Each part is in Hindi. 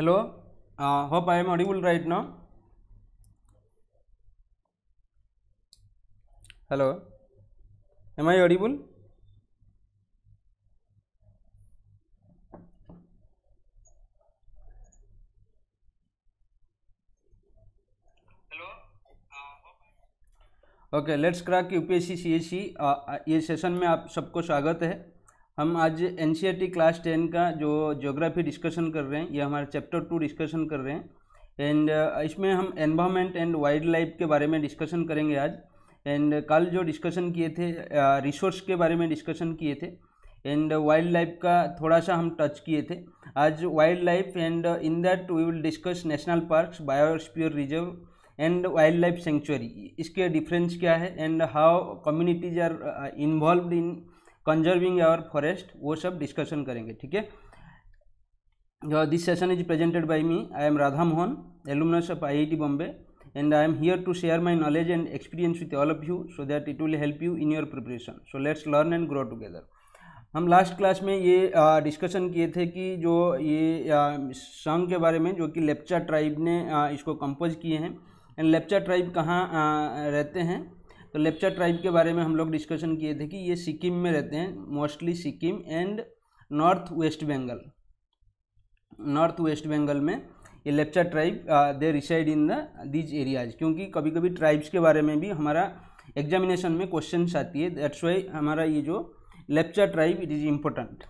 hello uh, hope i am audible right now hello am i audible okay let's crack UPSC CSC ये सेशन में आप सबको स्वागत है हम आज एन क्लास टेन का जो जोग्राफी डिस्कशन कर रहे हैं ये हमारा चैप्टर टू डिस्कशन कर रहे हैं एंड uh, इसमें हम एनवामेंट एंड वाइल्ड लाइफ के बारे में डिस्कशन करेंगे आज एंड कल जो डिस्कशन किए थे रिसोर्स uh, के बारे में डिस्कशन किए थे एंड वाइल्ड लाइफ का थोड़ा सा हम टच किए थे आज wildlife and in that we will discuss national park biosphere reserve and wild life sanctuary इसके डिफरेंस क्या है and how communities are involve in conserving our forest वो सब डिस्कशन करेंगे ठीक है this session is presented by me I am Radha Mohan alumnus of I I T Bombay and I am here to share my knowledge and experience with all of you so that it will help you in your preparation so let's learn and grow together हम लास्ट क्लास में ये डिस्कशन किए थे कि जो ये सॉन्ग के बारे में जो कि लेप्चा ट्राइब ने आ, इसको कंपोज किए हैं एंड लेप्चा ट्राइब कहाँ रहते हैं तो लेप्चा ट्राइब के बारे में हम लोग डिस्कशन किए थे कि ये सिक्किम में रहते हैं mostly Sikkim and north west Bengal north west Bengal में ये Lepcha tribe they reside in the these areas क्योंकि कभी कभी ट्राइब्स के बारे में भी हमारा एग्जामिनेशन में क्वेश्चन आती है दैट्स वाई हमारा ये जो Lepcha tribe it is important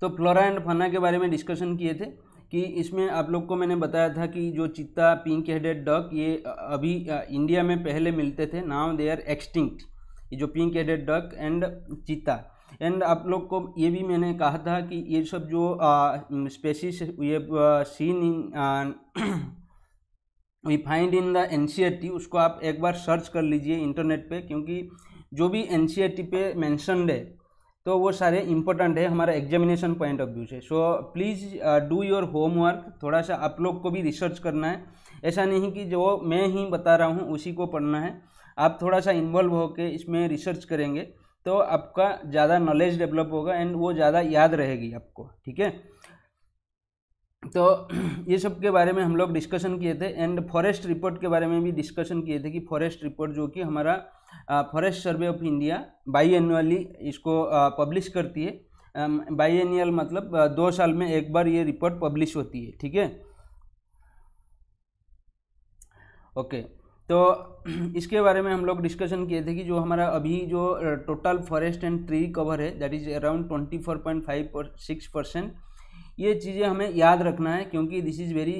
तो फ्लोरा एंड फना के बारे में डिस्कशन किए थे कि इसमें आप लोग को मैंने बताया था कि जो चित्ता पिंक हेडेड डग ये अभी इंडिया में पहले मिलते थे नाउ दे आर एक्सटिंक्ट ये जो pink headed duck and cheetah and आप लोग को ये भी मैंने कहा था कि ये सब जो स्पेसिस ये seen in we find in the N उसको आप एक बार सर्च कर लीजिए इंटरनेट पे क्योंकि जो भी एन e पे मैंशनड है तो वो सारे इंपॉर्टेंट है हमारा एग्जामिनेशन पॉइंट ऑफ व्यू से so please do your homework थोड़ा सा आप लोग को भी रिसर्च करना है ऐसा नहीं कि जो मैं ही बता रहा हूँ उसी को पढ़ना है आप थोड़ा सा इन्वॉल्व होकर इसमें रिसर्च करेंगे तो आपका ज़्यादा नॉलेज डेवलप होगा एंड वो ज़्यादा याद रहेगी आपको ठीक है तो ये सब के बारे में हम लोग डिस्कशन किए थे एंड फॉरेस्ट रिपोर्ट के बारे में भी डिस्कशन किए थे कि फॉरेस्ट रिपोर्ट जो कि हमारा forest survey of India biannually इसको पब्लिश करती है बाई एनुअल मतलब दो साल में एक बार ये रिपोर्ट पब्लिश होती है ठीक है ओके तो इसके बारे में हम लोग डिस्कशन किए थे कि जो हमारा अभी जो total forest and tree cover है that is around twenty four point five six percent ये चीज़ें हमें याद रखना है क्योंकि this is very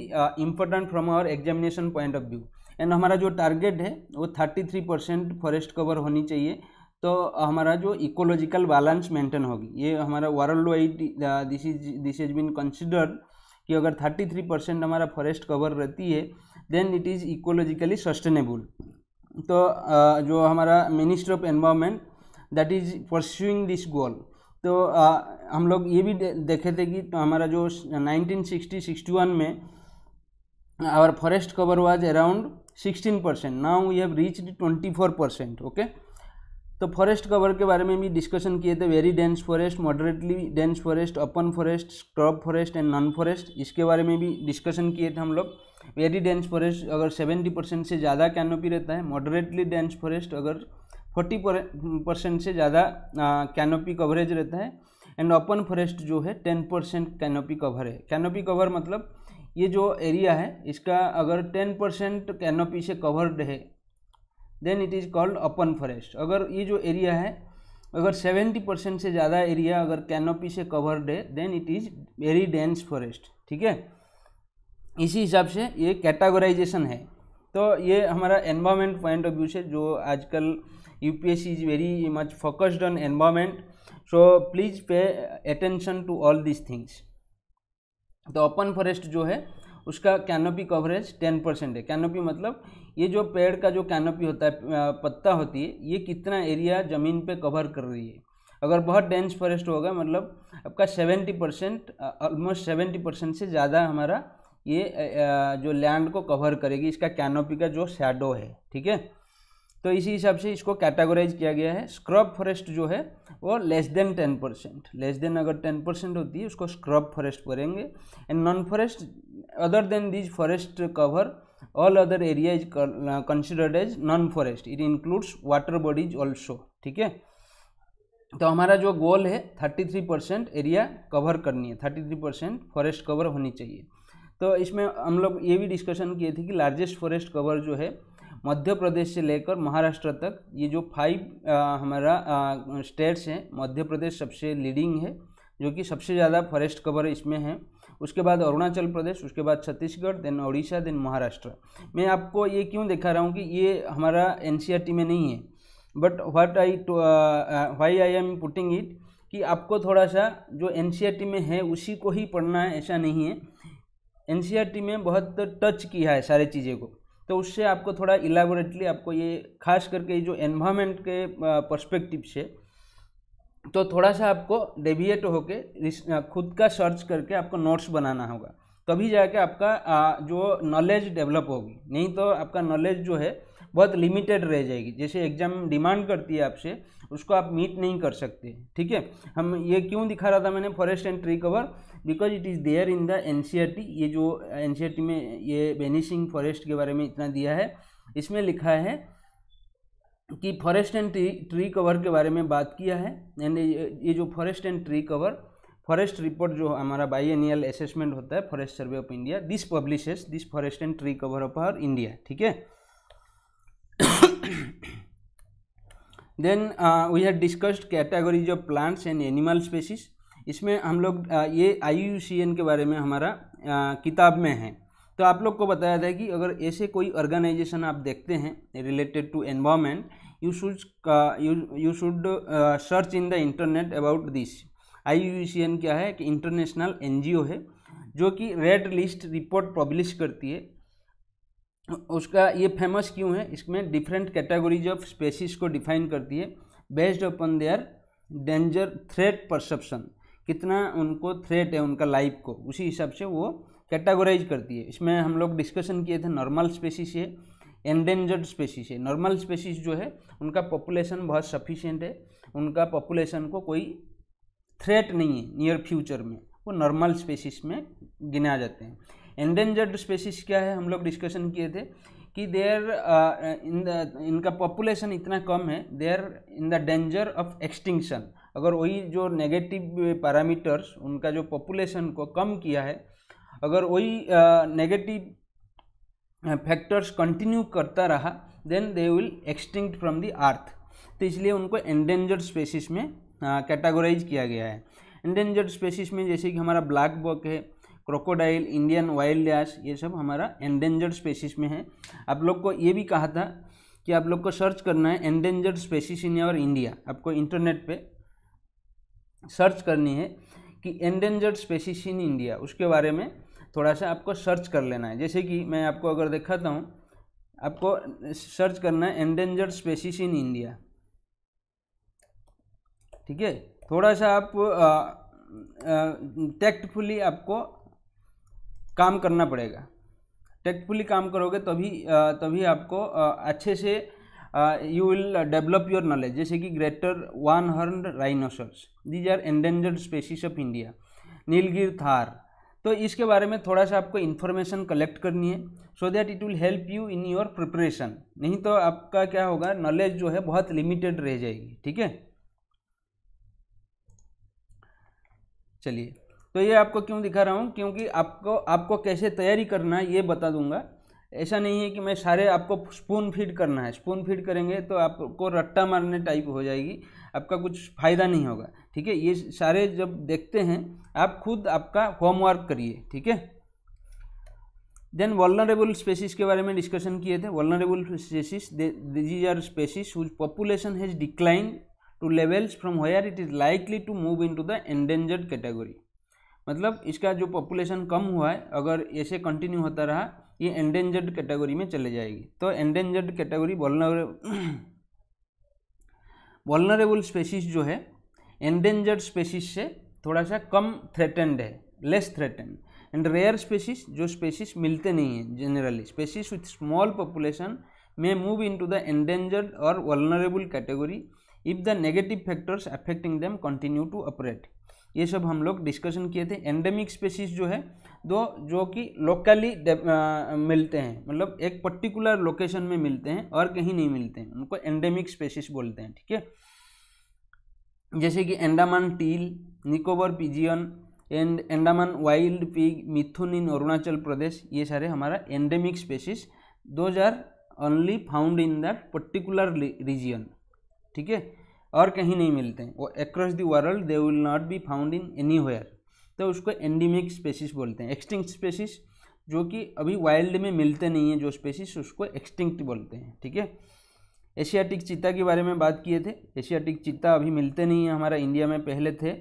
important from our examination point of view and हमारा जो टारगेट है वो thirty three percent forest cover होनी चाहिए तो हमारा जो इकोलॉजिकल बैलेंस मेंटेन होगी ये हमारा worldwide this is this is been considered कि अगर थर्टी थ्री परसेंट हमारा फॉरेस्ट कवर रहती है then it is ecologically sustainable तो uh, जो हमारा ministry of environment that is pursuing this goal तो आ, हम लोग ये भी दे, देखे थे कि तो हमारा जो 1960-61 में our forest cover was around 16 percent now we have reached 24 percent okay तो फॉरेस्ट कवर के बारे में भी डिस्कशन किए थे very dense forest moderately dense forest open forest scrub forest and non forest इसके बारे में भी डिस्कशन किए थे हम लोग वेरी डेंस फॉरेस्ट अगर 70 परसेंट से ज़्यादा कैनोपी रहता है मॉडरेटली डेंस फॉरेस्ट अगर फोर्टी परसेंट से ज़्यादा कैनोपी कवरेज रहता है एंड ओपन फॉरेस्ट जो है टेन परसेंट कैनोपी कवर है कैनोपी कवर मतलब ये जो एरिया है इसका अगर टेन परसेंट कैनोपी से कवर्ड है then it is called open forest अगर ये जो एरिया है अगर सेवेंटी परसेंट से ज़्यादा एरिया अगर कैनोपी से कवर्ड है then it is very dense forest ठीक है इसी हिसाब से ये कैटागोराइजेशन है तो ये हमारा एनवायरमेंट पॉइंट ऑफ व्यू से जो आजकल UPSC is very much focused on environment. So please pay attention to all these things. तो ओपन फॉरेस्ट जो है उसका कैनोपी कवरेज टेन परसेंट है कैनोपी मतलब ये जो पेड़ का जो कैनोपी होता है पत्ता होती है ये कितना एरिया ज़मीन पर कवर कर रही है अगर बहुत डेंस फॉरेस्ट होगा मतलब आपका seventy percent almost seventy percent से ज़्यादा हमारा ये जो लैंड को कवर करेगी इसका कैनोपी का जो शेडो है ठीक है तो इसी हिसाब से इसको कैटेगोराइज किया गया है स्क्रब फॉरेस्ट जो है वो less than ten percent less than अगर टेन परसेंट होती है उसको स्क्रब फॉरेस्ट करेंगे and non forest other than these forest cover all other area is considered as non forest it includes water bodies also ठीक है तो हमारा जो गोल है thirty three percent area cover करनी है thirty three percent forest cover होनी चाहिए तो इसमें हम लोग ये भी डिस्कशन किए थे कि लार्जेस्ट फॉरेस्ट कवर जो है मध्य प्रदेश से लेकर महाराष्ट्र तक ये जो फाइव हमारा स्टेट्स हैं मध्य प्रदेश सबसे लीडिंग है जो कि सबसे ज़्यादा फॉरेस्ट कवर इसमें है उसके बाद अरुणाचल प्रदेश उसके बाद छत्तीसगढ़ देन ओडिशा देन महाराष्ट्र मैं आपको ये क्यों दिखा रहा हूँ कि ये हमारा एन e में नहीं है but what I why I am putting it कि आपको थोड़ा सा जो एन e में है उसी को ही पढ़ना है ऐसा नहीं है एन e में बहुत टच किया है सारे चीज़ें को तो उससे आपको थोड़ा इलाबोरेटली आपको ये खास करके जो एनवायरमेंट के पर्सपेक्टिव से तो थोड़ा सा आपको डेविएट होके खुद का सर्च करके आपको नोट्स बनाना होगा तभी जाके आपका जो नॉलेज डेवलप होगी नहीं तो आपका नॉलेज जो है बहुत लिमिटेड रह जाएगी जैसे एग्ज़ाम डिमांड करती है आपसे उसको आप मीट नहीं कर सकते ठीक है हम ये क्यों दिखा रहा था मैंने forest and tree cover because it is there in the N ये जो एन e में ये बेनिशिंग फॉरेस्ट के बारे में इतना दिया है इसमें लिखा है कि forest and tree tree cover के बारे में बात किया है एंड ये जो forest and tree cover forest report जो हमारा बाई एनियल असेसमेंट होता है forest survey of India this publishes this forest and tree cover of our India ठीक है then we have discussed categories of plants and animal species इसमें हम लोग uh, ये आई के बारे में हमारा uh, किताब में है तो आप लोग को बताया था कि अगर ऐसे कोई ऑर्गेनाइजेशन आप देखते हैं related to environment you should you should search in the internet about this आई क्या है कि इंटरनेशनल एनजीओ है जो कि रेड लिस्ट रिपोर्ट पब्लिश करती है उसका ये फेमस क्यों है इसमें डिफरेंट कैटेगरीज ऑफ स्पेसिस को डिफाइन करती है based on their danger threat perception कितना उनको थ्रेट है उनका लाइफ को उसी हिसाब से वो कैटेगोराइज करती है इसमें हम लोग डिस्कशन किए थे नॉर्मल स्पेसिस है एंडेंजर्ड स्पेसिस है नॉर्मल स्पेसिस जो है उनका पॉपुलेशन बहुत सफिशियंट है उनका पॉपुलेशन को कोई थ्रेट नहीं है नियर फ्यूचर में वो नॉर्मल स्पेसिस में गिना जाते हैं एंडेंजर्ड स्पेसिस क्या है हम लोग डिस्कशन किए थे कि देयर इन द इनका पॉपुलेशन इतना कम है they're in the danger of extinction अगर वही जो नेगेटिव पैरामीटर्स उनका जो पॉपुलेशन को कम किया है अगर वही नेगेटिव फैक्टर्स कंटिन्यू करता रहा then they will extinct from the earth तो इसलिए उनको एंडेंजर्ड स्पेसिस में कैटेगोराइज uh, किया गया है एंडेंजर्ड स्पेसिस में जैसे कि हमारा ब्लैक बॉक है क्रोकोडाइल इंडियन वाइल्ड लैस ये सब हमारा एंडेंजर्ड स्पेसिस में है आप लोग को ये भी कहा था कि आप लोग को सर्च करना है endangered species in your India आपको इंटरनेट पे सर्च करनी है कि एंडेंजर्ड स्पेसिस इन इंडिया उसके बारे में थोड़ा सा आपको सर्च कर लेना है जैसे कि मैं आपको अगर दिखाता हूँ आपको सर्च करना है एंडेंजर्ड स्पेसिस इन इंडिया ठीक है थोड़ा सा आप टैक्टफुली आपको काम करना पड़ेगा टेक्टफुली काम करोगे तभी तभी आपको अच्छे से you will develop your knowledge जैसे कि greater one horn rhinoceros these are endangered species of India Nilgiri tahr तो इसके बारे में थोड़ा सा आपको इन्फॉर्मेशन कलेक्ट करनी है so that it will help you in your preparation नहीं तो आपका क्या होगा नॉलेज जो है बहुत लिमिटेड रह जाएगी ठीक है चलिए तो ये आपको क्यों दिखा रहा हूँ क्योंकि आपको आपको कैसे तैयारी करना है ये बता दूंगा ऐसा नहीं है कि मैं सारे आपको स्पून फीड करना है स्पून फीड करेंगे तो आपको रट्टा मारने टाइप हो जाएगी आपका कुछ फ़ायदा नहीं होगा ठीक है ये सारे जब देखते हैं आप खुद आपका होमवर्क करिए ठीक है देन वॉलरेबल स्पेसिस के बारे में डिस्कशन किए थे vulnerable species these are species whose population has decline to levels from here it is likely to move into the endangered category मतलब इसका जो पॉपुलेशन कम हुआ है अगर ऐसे कंटिन्यू होता रहा ये एंडेंजर्ड कैटेगरी में चले जाएगी तो एंडेंजर्ड कैटेगरी वॉलनरेबल स्पेसीज जो है एंडेंजर्ड स्पेसीज से थोड़ा सा कम थ्रेटेंड है less threatened and rare species जो स्पेसीज मिलते नहीं हैं generally species with small population move into the endangered और vulnerable category if the negative factors affecting them continue to operate ये सब हम लोग डिस्कशन किए थे एंडेमिक स्पेसीज जो है दो जो कि लोकली मिलते हैं मतलब एक पर्टिकुलर लोकेशन में मिलते हैं और कहीं नहीं मिलते हैं उनको एंडेमिक स्पेसीज बोलते हैं ठीक है जैसे कि Andaman teal Nicobar pigeon and Andaman wild pig mithun in Arunachal Pradesh ये सारे हमारा endemic species those are only found in that particular region ठीक है और कहीं नहीं मिलते हैं वो across the world they will not be found in anywhere तो उसको एंडीमिक स्पेसिस बोलते हैं एक्सटिंक्ट स्पेसिस जो कि अभी वाइल्ड में मिलते नहीं हैं जो स्पेसिस उसको एक्सटिंक्ट बोलते हैं ठीक है एशियाटिक चीता के बारे में बात किए थे एशियाटिक चीता अभी मिलते नहीं हैं हमारा इंडिया में पहले थे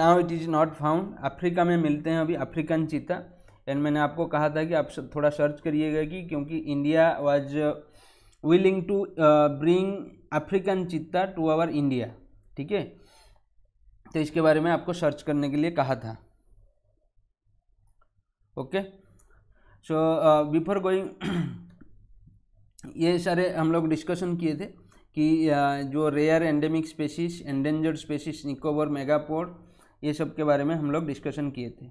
now it is not found Africa में मिलते हैं अभी अफ्रीकन चीता एंड मैंने आपको कहा था कि आप थोड़ा सर्च करिएगा कि क्योंकि India was willing to bring African cheetah to our India ठीक है तो इसके बारे में आपको सर्च करने के लिए कहा था ओके सो बिफोर गोइंग ये सारे हम लोग डिस्कशन किए थे कि uh, जो rare endemic species endangered species Nicobar megapode ये सब के बारे में हम लोग डिस्कशन किए थे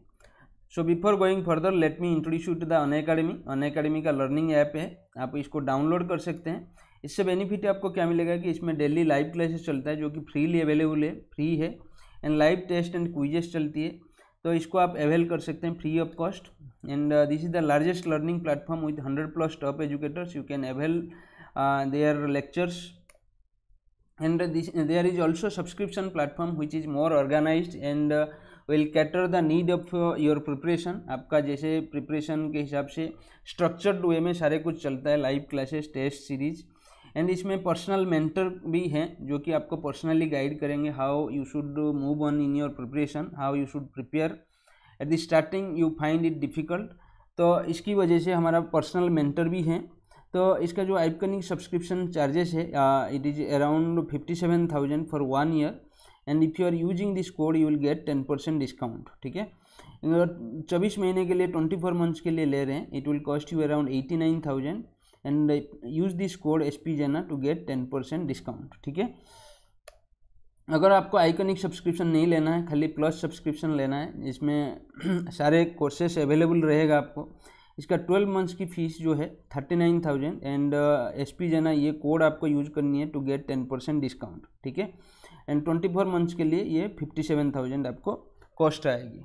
so before going further let me introduce you to the Unacademy Unacademy का लर्निंग ऐप है आप इसको डाउनलोड कर सकते हैं इससे बेनिफिट आपको क्या मिलेगा कि इसमें डेली लाइव क्लासेस चलता है जो कि फ्रीली अवेलेबल है फ्री है and live test and quizzes चलती है तो इसको आप अवेल कर सकते हैं free of cost and this is the largest learning platform with hundred plus top educators you can avail their lectures and there is also subscription platform which is more organise and will cater the need of your preparation आपका जैसे प्रिपरेशन के हिसाब से स्ट्रक्चर्ड वे में सारे कुछ चलता है live classes test series and इसमें पर्सनल मेंटर भी हैं जो कि आपको पर्सनली गाइड करेंगे how you should move on in your preparation how you should prepare at the starting you find it difficult तो इसकी वजह से हमारा पर्सनल मेंटर भी हैं तो इसका जो आइपकनिक सब्सक्रिप्शन चार्जेस है it is around fifty seven thousand for one year and if you are using this code you will get ten percent discount ठीक है चौबीस महीने के लिए ट्वेंटी फोर मंथ्स के लिए ले रहे हैं it will cost you around eighty nine thousand and use this code S P Jena to get ten percent discount ठीक है अगर आपको आइकनिक सब्सक्रिप्शन नहीं लेना है खाली प्लस सब्सक्रिप्शन लेना है जिसमें सारे कोर्सेस अवेलेबल रहेगा आपको इसका ट्वेल्व मंथ्स की फ़ीस जो है thirty nine thousand and S P Jena ये कोड आपको यूज़ करनी है to get ten percent discount ठीक है एंड ट्वेंटी फोर मंथ्स के लिए ये फिफ्टी सेवन थाउजेंड आपको कॉस्ट आएगी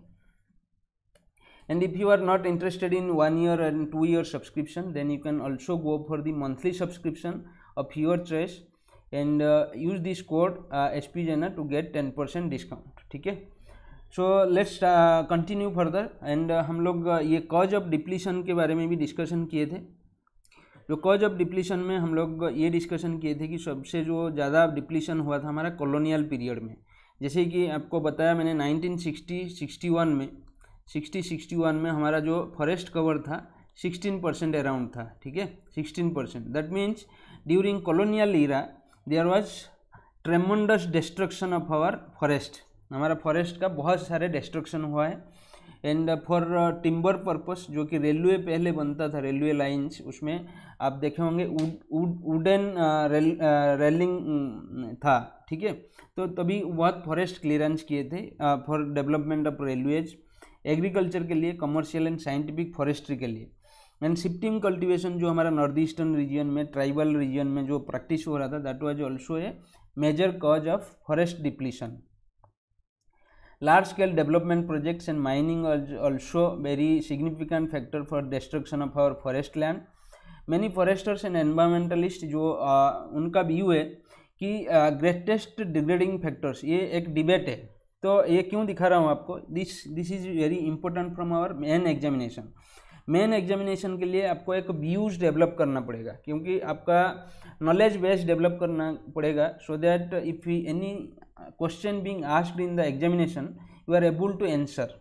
and if you are not interested in one year and two year subscription then you can also go for the monthly subscription of your choice and uh, use this code uh, spjana to get 10% discount ठीक है so let's continue further and हम लोग ये कॉज ऑफ डिप्लीशन के बारे में भी डिस्कशन किए थे जो कॉज ऑफ डिप्लीशन में हम लोग ये डिस्कशन किए थे कि सबसे जो ज़्यादा डिप्लीशन हुआ था हमारा कॉलोनियल पीरियड में जैसे कि आपको बताया मैंने 1960 61 में सिक्सटी सिक्सटी वन में हमारा जो फॉरेस्ट कवर था सिक्सटीन परसेंट अराउंड था ठीक है sixteen percent that means during colonial era there was tremendous destruction of our forest हमारा फॉरेस्ट का बहुत सारे डिस्ट्रक्शन हुआ है एंड फॉर टिम्बर पर्पस जो कि रेलवे पहले बनता था रेलवे लाइंस उसमें आप देखे होंगे वुडन रेल, रेलिंग था ठीक है तो तभी बहुत फॉरेस्ट क्लियरेंस किए थे for development of railways agriculture के लिए कमर्शियल एंड साइंटिफिक फॉरेस्ट्री के लिए एंड शिफ्टिंग कल्टिवेशन जो हमारा नॉर्थ ईस्टर्न रीजन में ट्राइबल रीजन में जो प्रैक्टिस हो रहा था that was also a major cause of forest depletion large scale development projects and mining also very significant factor for destruction of our forest land many foresters and environmentalist जो आ, उनका व्यू है कि ग्रेटेस्ट डिग्रेडिंग फैक्टर्स ये एक डिबेट है तो ये क्यों दिखा रहा हूँ आपको this this is very important from our main examination main examination के लिए आपको एक व्यूज डेवलप करना पड़ेगा क्योंकि आपका नॉलेज बेस डेवलप करना पड़ेगा so that if you any question being asked in the examination you are able to answer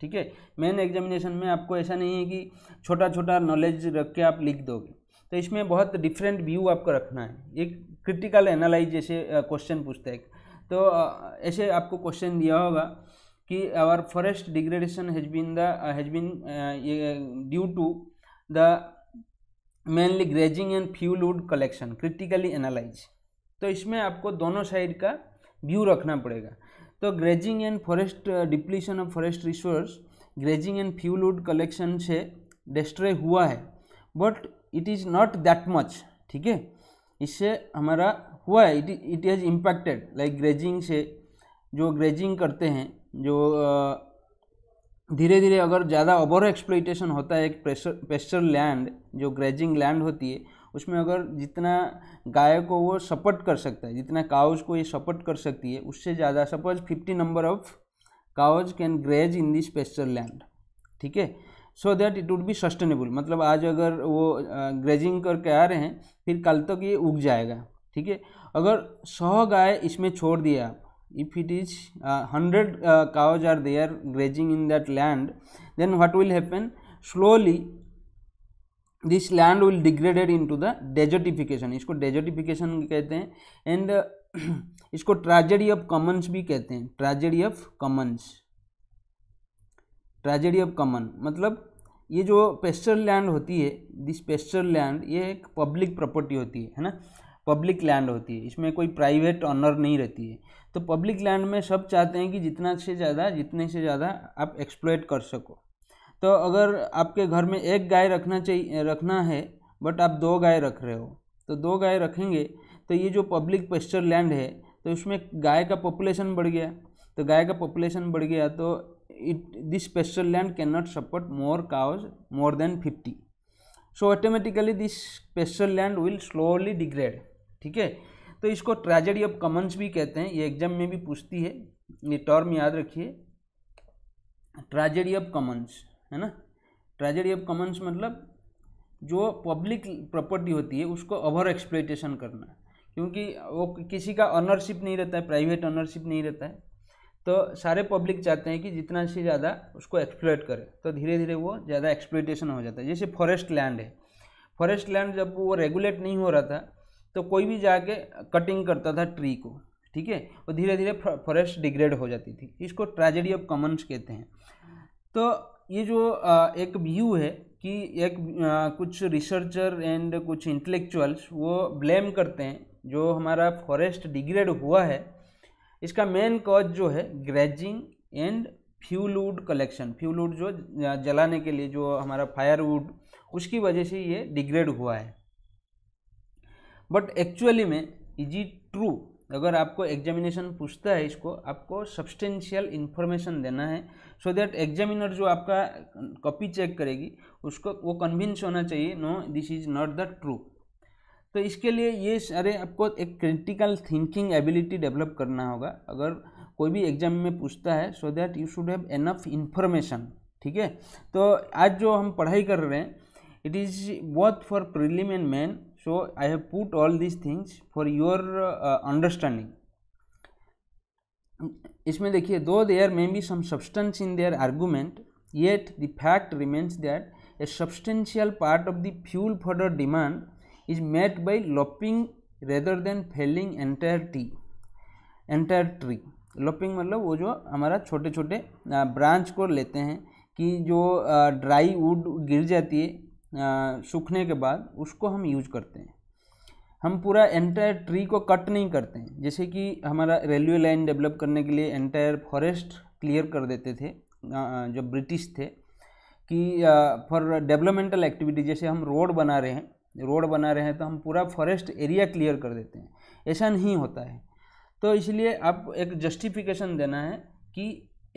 ठीक है मेन एग्जामिनेशन में आपको ऐसा नहीं है कि छोटा छोटा नॉलेज रख के आप लिख दोगे तो इसमें बहुत डिफरेंट व्यू आपको रखना है एक क्रिटिकल एनालाइज जैसे क्वेश्चन पूछता है तो ऐसे आपको क्वेश्चन दिया होगा कि our forest degradation has been the has been due to the mainly grazing and fuel wood collection critically analyse तो इसमें आपको दोनों साइड का व्यू रखना पड़ेगा तो grazing and forest depletion of forest resource grazing and fuel wood collection से डिस्ट्रॉय हुआ है but it is not that much ठीक है इससे हमारा हुआ है it it is impacted like grazing से जो ग्रेजिंग करते हैं जो धीरे धीरे अगर ज़्यादा ओवर एक्सप्लोइटेशन होता है एक प्रेशर पेस्टर लैंड जो ग्रेजिंग लैंड होती है उसमें अगर जितना गाय को वो सपोर्ट कर सकता है जितना काउज को ये सपोर्ट कर सकती है उससे ज़्यादा suppose fifty number of cows can graze in this pasture land ठीक है so that it would be sustainable मतलब आज अगर वो ग्रेजिंग करके आ रहे हैं फिर कल तक तो ये उग जाएगा ठीक है अगर 100 गाय इसमें छोड़ दिया if it is hundred cows are there grazing in that land then what will happen slowly this land will degraded into the desertification इसको डेजर्टिफिकेशन कहते हैं एंड इसको ट्रेजेडी ऑफ कॉमन्स भी कहते हैं tragedy of commons tragedy of common मतलब ये जो पेस्टर लैंड होती है दिस पेस्टर लैंड ये एक पब्लिक प्रॉपर्टी होती है है ना पब्लिक लैंड होती है इसमें कोई प्राइवेट ऑनर नहीं रहती है तो पब्लिक लैंड में सब चाहते हैं कि जितना से ज़्यादा जितने से ज़्यादा आप एक्सप्लोइट कर सको तो अगर आपके घर में एक गाय रखना चाहिए रखना है बट आप दो गाय रख रहे हो तो दो गाय रखेंगे तो ये जो पब्लिक पेस्चर लैंड है तो इसमें गाय का पॉपुलेशन बढ़ गया तो गाय का पॉपुलेशन बढ़ गया तो it this special land can not support more cows more than fifty so automatically this special land will slowly degrade ठीक है तो इसको ट्रेजेडी ऑफ कमन्स भी कहते हैं ये एग्जाम में भी पूछती है ये टर्म याद रखिए ट्रेजेडी ऑफ कमन्स है ना ट्रेजेडी ऑफ कमन्स मतलब जो पब्लिक प्रॉपर्टी होती है उसको ओवर एक्सप्लोइटेशन करना क्योंकि वो किसी का ऑनरशिप नहीं रहता है प्राइवेट ऑनरशिप नहीं रहता है तो सारे पब्लिक चाहते हैं कि जितना से ज़्यादा उसको एक्सप्लोइट करें तो धीरे धीरे वो ज़्यादा एक्सप्लोइटेशन हो जाता है जैसे फॉरेस्ट लैंड है फॉरेस्ट लैंड जब वो रेगुलेट नहीं हो रहा था तो कोई भी जाके कटिंग करता था ट्री को ठीक है और धीरे धीरे फॉरेस्ट डिग्रेड हो जाती थी इसको ट्रेजेडी ऑफ कॉमन्स कहते हैं तो ये जो एक व्यू है कि एक कुछ रिसर्चर एंड कुछ इंटेलेक्चुअल्स वो ब्लेम करते हैं जो हमारा फॉरेस्ट डिग्रेड हुआ है इसका मेन कॉज जो है grazing and fuelwood collection fuelwood जो जलाने के लिए जो हमारा फायरवुड उसकी वजह से ये डिग्रेड हुआ है बट एक्चुअली में इज इट ट्रू अगर आपको एग्जामिनेशन पूछता है इसको आपको सब्सटेंशियल इन्फॉर्मेशन देना है सो दैट एग्जामिनर जो आपका कॉपी चेक करेगी उसको वो कन्विंस होना चाहिए no this is not the true तो इसके लिए ये सारे आपको एक क्रिटिकल थिंकिंग एबिलिटी डेवलप करना होगा अगर कोई भी एग्जाम में पूछता है so that you should have enough information ठीक है तो आज जो हम पढ़ाई कर रहे हैं it is both for prelim and main so i have put all these things for your uh, understanding इसमें देखिए though there may be some substance in their argument yet the fact remains that a substantial part of the fuel for the demand is met by lopping rather than felling entire टी एंटायर ट्री लॉपिंग मतलब वो जो हमारा छोटे छोटे ब्रांच को लेते हैं कि जो ड्राई uh, वुड गिर जाती है सूखने के बाद उसको हम यूज करते हैं हम पूरा एंटायर ट्री को कट नहीं करते हैं जैसे कि हमारा रेलवे लाइन डेवलप करने के लिए एंटायर फॉरेस्ट क्लियर कर देते थे जो ब्रिटिश थे कि फॉर डेवलपमेंटल एक्टिविटी जैसे हम रोड बना रहे हैं रोड बना रहे हैं तो हम पूरा फॉरेस्ट एरिया क्लियर कर देते हैं ऐसा नहीं होता है तो इसलिए आप एक जस्टिफिकेशन देना है कि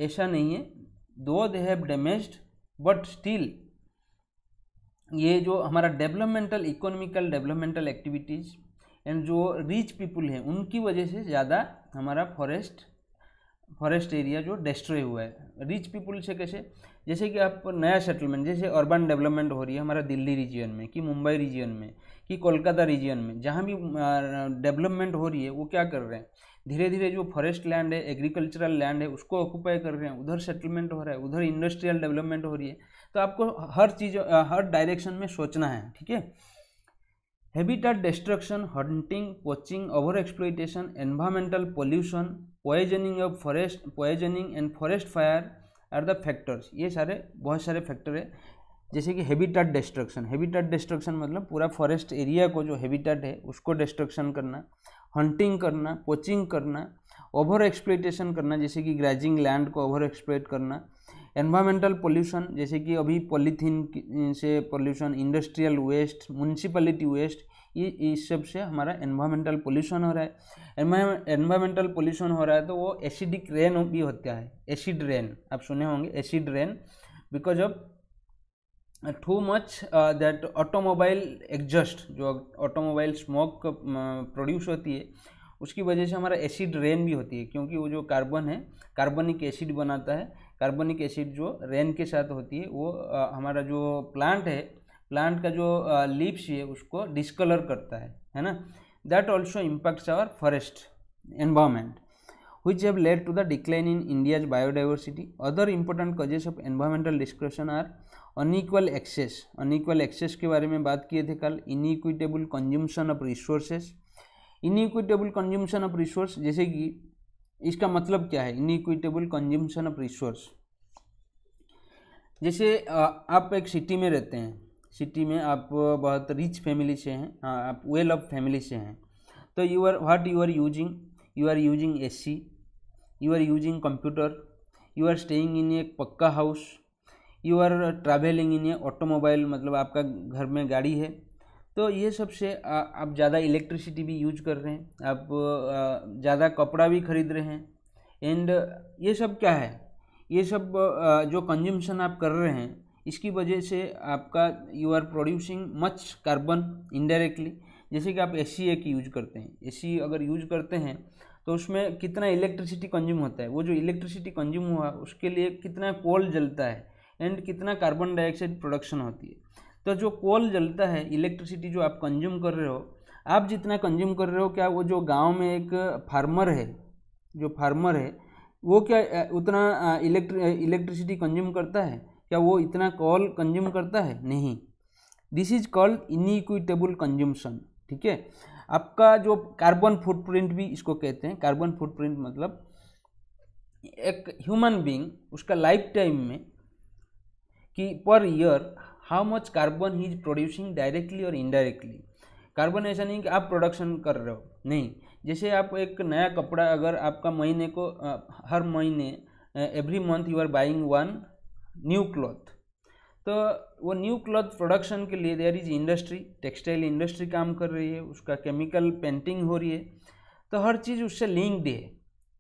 ऐसा नहीं है though they have damage but still ये जो हमारा developmental economical developmental activities and जो रिच पीपुल हैं उनकी वजह से ज़्यादा हमारा फॉरेस्ट फॉरेस्ट एरिया जो डिस्ट्रॉय हुआ है रिच पीपल से कैसे जैसे कि आप नया सेटलमेंट जैसे अर्बन डेवलपमेंट हो रही है हमारा दिल्ली रीजन में कि मुंबई रीजन में कि कोलकाता रीजन में जहाँ भी डेवलपमेंट हो रही है वो क्या कर रहे हैं धीरे धीरे जो फॉरेस्ट लैंड है एग्रीकल्चरल लैंड है उसको ऑक्यूपाई कर रहे हैं उधर सेटलमेंट हो रहा है उधर इंडस्ट्रियल डेवलपमेंट हो रही है तो आपको हर चीज हर डायरेक्शन में सोचना है ठीक है habitat destruction hunting poaching over exploitation environmental pollution poisoning of forest poisoning and forest fire are the factors ये सारे बहुत सारे फैक्टर है जैसे कि हैबिटेट डिस्ट्रक्शन हैबिटेट डिस्ट्रक्शन मतलब पूरा फॉरेस्ट एरिया को जो हैबिटेट है उसको डिस्ट्रक्शन करना हंटिंग करना पोचिंग करना ओवर एक्सप्लोइटेशन करना जैसे कि ग्राजिंग लैंड को ओवर एक्सप्लोइट करना एनवायरमेंटल पोल्यूशन जैसे कि अभी पॉलीथीन से pollution industrial waste municipality waste ये इस सब से हमारा एनवायरमेंटल पोल्यूशन हो रहा है एनवायरमेंटल पोल्यूशन हो रहा है तो वो एसिडिक रेन भी होता है एसिड रेन आप सुने होंगे acid rain because of too much that automobile exhaust जो ऑटोमोबाइल स्मोक प्रोड्यूस होती है उसकी वजह से हमारा एसिड रेन भी होती है क्योंकि वो जो कार्बन है कार्बनिक एसिड बनाता है कार्बोनिक एसिड जो रेन के साथ होती है वो हमारा जो प्लांट है प्लांट का जो लीव्स है उसको डिसकलर करता है है ना that also impacts our forest environment which have led to the decline in India's biodiversity other important causes of environmental disruption are unequal access unequal access के बारे में बात किए थे कल inequitable consumption of resources inequitable consumption of resource जैसे कि इसका मतलब क्या है इनइक्विटेबल कंजम्पशन ऑफ रिसोर्स जैसे आप एक सिटी में रहते हैं सिटी में आप बहुत रिच फैमिली से हैं हाँ आप वेल ऑफ फैमिली से हैं तो you are what you are using you are using AC you are using computer you are staying in a pucca house you are travelling in a automobile मतलब आपका घर में गाड़ी है तो ये सबसे आप ज़्यादा इलेक्ट्रिसिटी भी यूज कर रहे हैं आप ज़्यादा कपड़ा भी खरीद रहे हैं एंड ये सब क्या है ये सब जो कंज्यूमशन आप कर रहे हैं इसकी वजह से आपका you are producing much carbon indirectly जैसे कि आप ए सी एक यूज करते हैं ए सी अगर यूज करते हैं तो उसमें कितना इलेक्ट्रिसिटी कंज्यूम होता है वो जो इलेक्ट्रिसिटी कंज्यूम हुआ उसके लिए कितना कोल जलता है एंड कितना कार्बन डाइऑक्साइड प्रोडक्शन होती है तो जो कोल जलता है इलेक्ट्रिसिटी जो आप कंज्यूम कर रहे हो आप जितना कंज्यूम कर रहे हो क्या वो जो गांव में एक फार्मर है जो फार्मर है वो क्या उतना इलेक्ट्रि इलेक्ट्रिसिटी कंज्यूम करता है क्या वो इतना कॉल कंज्यूम करता है नहीं this is called inequitable consumption ठीक है आपका जो कार्बन फुटप्रिंट भी इसको कहते हैं कार्बन फुटप्रिंट मतलब एक ह्यूमन बींग उसका लाइफ टाइम में कि per year how much carbon he is producing directly और इनडायरेक्टली कार्बन ऐसा नहीं कि आप प्रोडक्शन कर रहे हो नहीं जैसे आप एक नया कपड़ा अगर आपका महीने को आ, हर महीने every month you are buying one new cloth तो वो न्यू क्लॉथ प्रोडक्शन के लिए there is industry textile industry काम कर रही है उसका केमिकल पेंटिंग हो रही है तो हर चीज़ उससे लिंक्ड है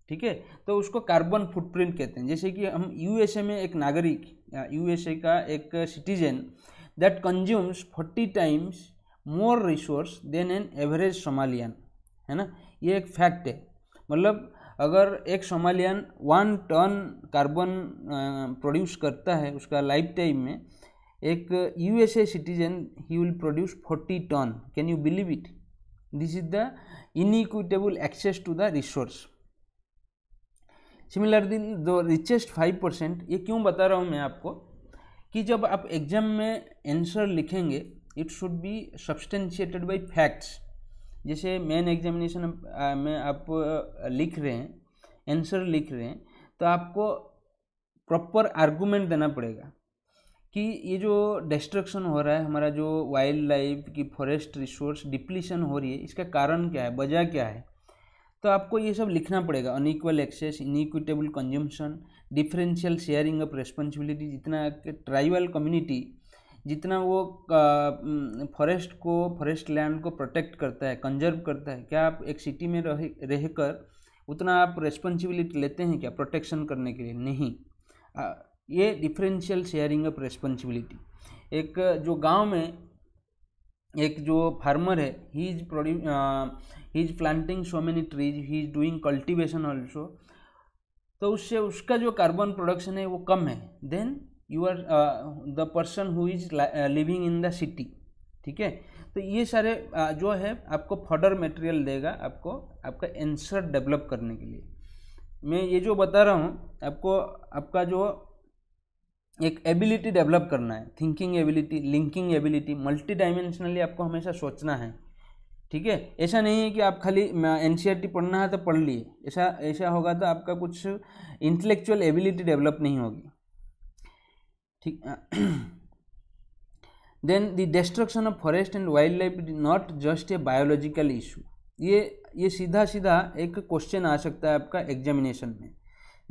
ठीक है तो उसको कार्बन फुटप्रिंट कहते हैं जैसे कि हम यूएसए में एक नागरिक यूएसए का एक citizen that consumes forty times more resource than an average Somalian है ना ये एक फैक्ट है मतलब अगर एक Somalian one ton carbon produce करता है उसका लाइफ टाइम में एक USA citizen he will produce forty ton can you believe it this is the inequitable access to the resource similarly जो रिचेस्ट फाइव परसेंट ये क्यों बता रहा हूँ मैं आपको कि जब आप एग्जाम में आंसर लिखेंगे it should be substantiated by facts जैसे मेन एग्जामिनेशन में आप लिख रहे हैं आंसर लिख रहे हैं तो आपको प्रॉपर आर्गूमेंट देना पड़ेगा कि ये जो डिस्ट्रक्शन हो रहा है हमारा जो वाइल्ड लाइफ की फॉरेस्ट रिसोर्स डिप्लीशन हो रही है इसका कारण क्या है वजह क्या है तो आपको ये सब लिखना पड़ेगा unequal access inequitable consumption differential sharing of responsibility जितना ट्राइबल कम्युनिटी जितना वो फॉरेस्ट को फॉरेस्ट लैंड को प्रोटेक्ट करता है कंजर्व करता है क्या आप एक सिटी में रह रह कर उतना आप रेस्पॉन्सिबिलिटी लेते हैं क्या प्रोटेक्शन करने के लिए नहीं आ, ये डिफरेंशियल शेयरिंग ऑफ रेस्पॉन्सिबिलिटी एक जो गांव में एक जो फार्मर है he is produce he is planting so many trees he is doing cultivation also तो उससे उसका जो कार्बन प्रोडक्शन है वो कम है then you are the person who is living in the city ठीक है तो ये सारे uh, जो है आपको फर्दर मटेरियल देगा आपको आपका एंसर डेवलप करने के लिए मैं ये जो बता रहा हूँ आपको आपका जो एक एबिलिटी डेवलप करना है thinking ability linking ability multi dimensionally आपको हमेशा सोचना है ठीक है ऐसा नहीं है कि आप खाली एन e पढ़ना है तो पढ़ लिए ऐसा ऐसा होगा तो आपका कुछ इंटेलेक्चुअल एबिलिटी डेवलप नहीं होगी ठीक then the destruction of forest and wild life is not just a biological issue ये ये सीधा सीधा एक क्वेश्चन आ सकता है आपका एग्जामिनेशन में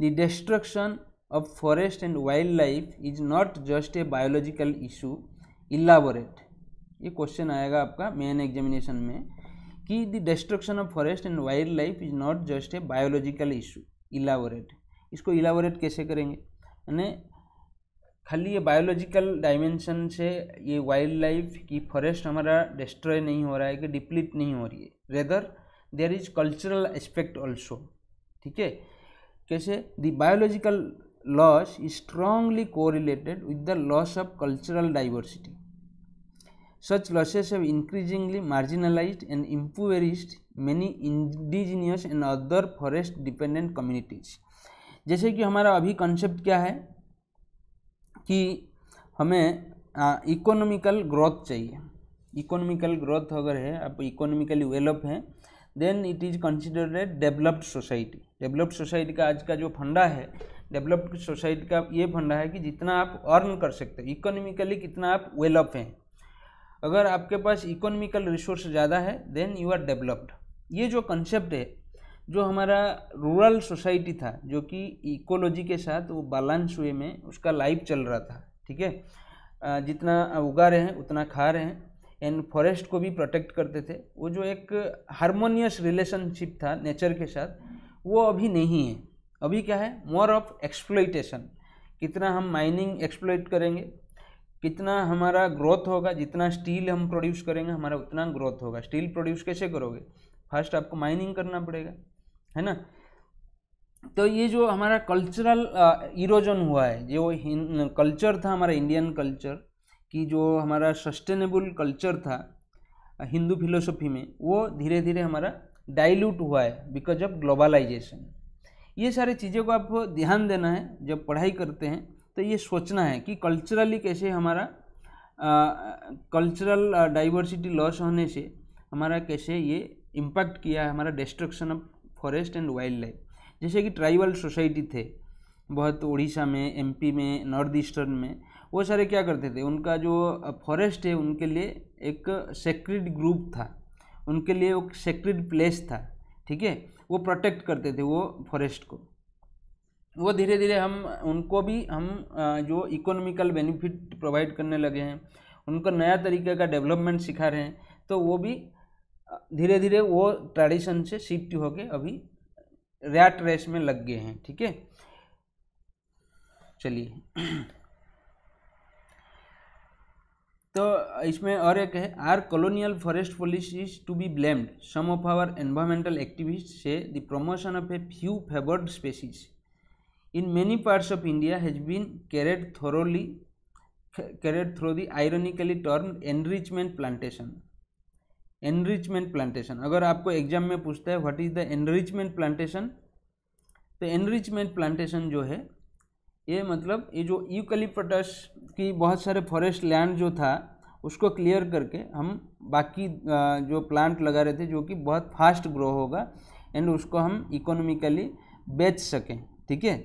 the destruction of forest and wild life is not just a biological issue elaborate ये क्वेश्चन आएगा आपका मेन एग्जामिनेशन में कि the destruction of forest and wild life is not just a biological issue elaborate इसको इलाबोरेट कैसे करेंगे यानी खाली ये बायोलॉजिकल डायमेंशन से ये वाइल्ड लाइफ की फॉरेस्ट हमारा डिस्ट्रॉय नहीं हो रहा है कि डिप्लीट नहीं हो रही है rather there is cultural aspect also ठीक है कैसे the biological loss is strongly correlated with the loss of cultural diversity Such losses have increasingly marginalized and impoverished many indigenous and other forest dependent communities. जैसे कि हमारा अभी कॉन्सेप्ट क्या है कि हमें इकोनॉमिकल ग्रोथ चाहिए इकोनॉमिकल ग्रोथ अगर है आप इकोनॉमिकली वेलअप हैं then it is considered a developed society developed society का आज का जो फंडा है डेवलप्ड सोसाइटी का ये फंडा है कि जितना आप अर्न कर सकते हो इकोनॉमिकली कितना आप वेलअप हैं अगर आपके पास इकोनॉमिकल रिसोर्स ज़्यादा है देन यू आर डेवलप्ड ये जो कंसेप्ट है जो हमारा रूरल सोसाइटी था जो कि इकोलॉजी के साथ वो बैलेंस वे में उसका लाइफ चल रहा था ठीक है जितना उगा रहे हैं उतना खा रहे हैं एंड फॉरेस्ट को भी प्रोटेक्ट करते थे वो जो एक हारमोनियस रिलेशनशिप था नेचर के साथ वो अभी नहीं है अभी क्या है मोर ऑफ एक्सप्लोइटेशन कितना हम माइनिंग एक्सप्लोइट करेंगे कितना हमारा ग्रोथ होगा जितना स्टील हम प्रोड्यूस करेंगे हमारा उतना ग्रोथ होगा स्टील प्रोड्यूस कैसे करोगे फर्स्ट आपको माइनिंग करना पड़ेगा है ना तो ये जो हमारा कल्चरल इरोजन हुआ है जो कल्चर था हमारा इंडियन कल्चर कि जो हमारा सस्टेनेबल कल्चर था हिंदू फिलोसफी में वो धीरे धीरे हमारा डाइल्यूट हुआ है बिकॉज ऑफ ग्लोबलाइजेशन ये सारी चीज़ों को आप ध्यान देना है जब पढ़ाई करते हैं तो ये सोचना है कि कल्चरली कैसे हमारा कल्चरल डाइवर्सिटी लॉस होने से हमारा कैसे ये इम्पैक्ट किया है हमारा destruction of forest and wild life जैसे कि ट्राइबल सोसाइटी थे बहुत उड़ीसा में एमपी में नॉर्थ ईस्टर्न में वो सारे क्या करते थे उनका जो फॉरेस्ट है उनके लिए एक सेक्रेट ग्रुप था उनके लिए एक सेक्रेट प्लेस था ठीक है वो प्रोटेक्ट करते थे वो फॉरेस्ट को वो धीरे धीरे हम उनको भी हम जो इकोनॉमिकल बेनिफिट प्रोवाइड करने लगे हैं उनको नया तरीके का डेवलपमेंट सिखा रहे हैं तो वो भी धीरे धीरे वो ट्रेडिशन से शिफ्ट होके अभी रैट रेस में लग गए हैं ठीक है चलिए तो इसमें और एक है are colonial forest policies to be blamed some of our environmental activist से the promotion of a few favoured species in many parts of India has been carried thoroughly carried through the ironically termed enrichment plantation enrichment plantation अगर आपको एग्जाम में पूछता है what is the enrichment plantation तो एनरिचमेंट प्लांटेशन जो है ये मतलब ये जो यूकलिपटस की बहुत सारे फॉरेस्ट लैंड जो था उसको क्लियर करके हम बाकी जो प्लांट लगा रहे थे जो कि बहुत फास्ट ग्रो होगा एंड उसको हम इकोनॉमिकली बेच सकें ठीक है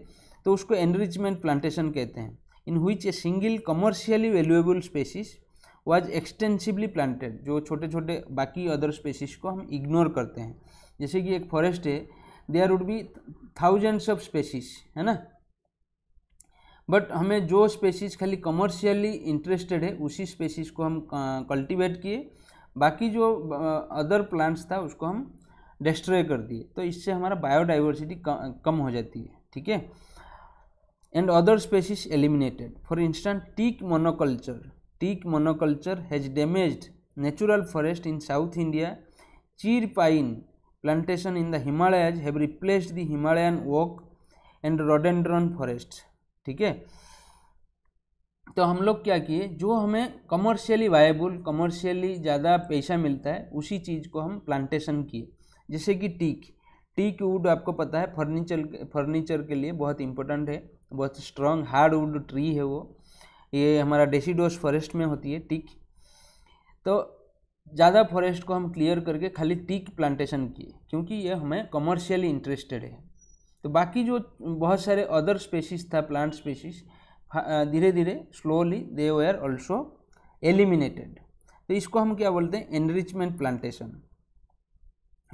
तो उसको एनरिचमेंट प्लांटेशन कहते हैं in which a single commercially valuable species was extensively planted जो छोटे छोटे बाकी अदर स्पेसिस को हम इग्नोर करते हैं जैसे कि एक फॉरेस्ट है there would be thousands of species है ना बट हमें जो स्पेसिस खाली कमर्शियली इंटरेस्टेड है उसी स्पेसिस को हम कल्टिवेट किए बाकी जो अदर प्लांट्स था उसको हम डिस्ट्रॉय कर दिए तो इससे हमारा बायोडाइवर्सिटी कम हो जाती है ठीक है and other species eliminated for instance teak monoculture teak monoculture has damage natural forest in South India chir pine plantation in the Himalayas have replaced the Himalayan oak and rhododendron forest ठीक है तो हम लोग क्या किए जो हमें कमर्शियली वायबल कमर्शियली ज़्यादा पैसा मिलता है उसी चीज़ को हम प्लांटेशन किए जैसे कि टीक टीक वुड आपको पता है फर्नीचर फर्नीचर के लिए बहुत इंपॉर्टेंट है बहुत स्ट्रॉन्ग हार्ड वुड ट्री है वो ये हमारा डेसीडोस फॉरेस्ट में होती है टिक तो ज़्यादा फॉरेस्ट को हम क्लियर करके खाली टिक प्लांटेशन किए क्योंकि ये हमें कमर्शियली इंटरेस्टेड है तो बाकी जो बहुत सारे अदर स्पेसीज था प्लांट स्पेसीज धीरे धीरे slowly they were are also eliminated तो इसको हम क्या बोलते हैं एनरिचमेंट प्लांटेशन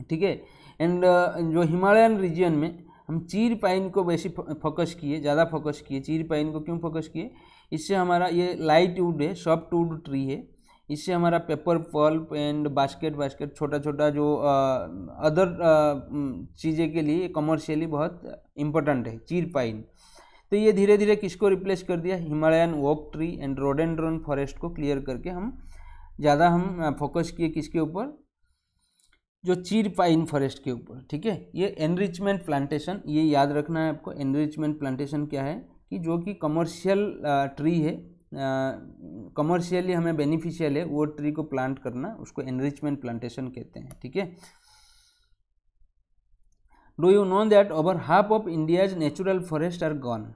ठीक है एंड uh, जो हिमालयन रीजन में हम चीर पाइन को वैसे फोकस किए ज़्यादा फोकस किए चीर पाइन को क्यों फोकस किए इससे हमारा ये लाइट वुड है सॉफ्ट वुड ट्री है इससे हमारा paper pulp and basket basket छोटा छोटा जो अदर uh, uh, चीज़ें के लिए कमर्शियली बहुत इम्पोर्टेंट है चीर पाइन तो ये धीरे धीरे किसको रिप्लेस कर दिया Himalayan oak tree and rhododendron forest को क्लियर करके हम ज़्यादा हम फोकस किए किसके ऊपर जो चीर पाइन फॉरेस्ट के ऊपर ठीक है ये एनरिचमेंट प्लांटेशन ये याद रखना है आपको एनरिचमेंट प्लांटेशन क्या है कि जो कि कमर्शियल ट्री है कमर्शियली हमें बेनिफिशियल है वो ट्री को प्लांट करना उसको एनरिचमेंट प्लांटेशन कहते हैं ठीक है do you know that over half of India's natural forest are gone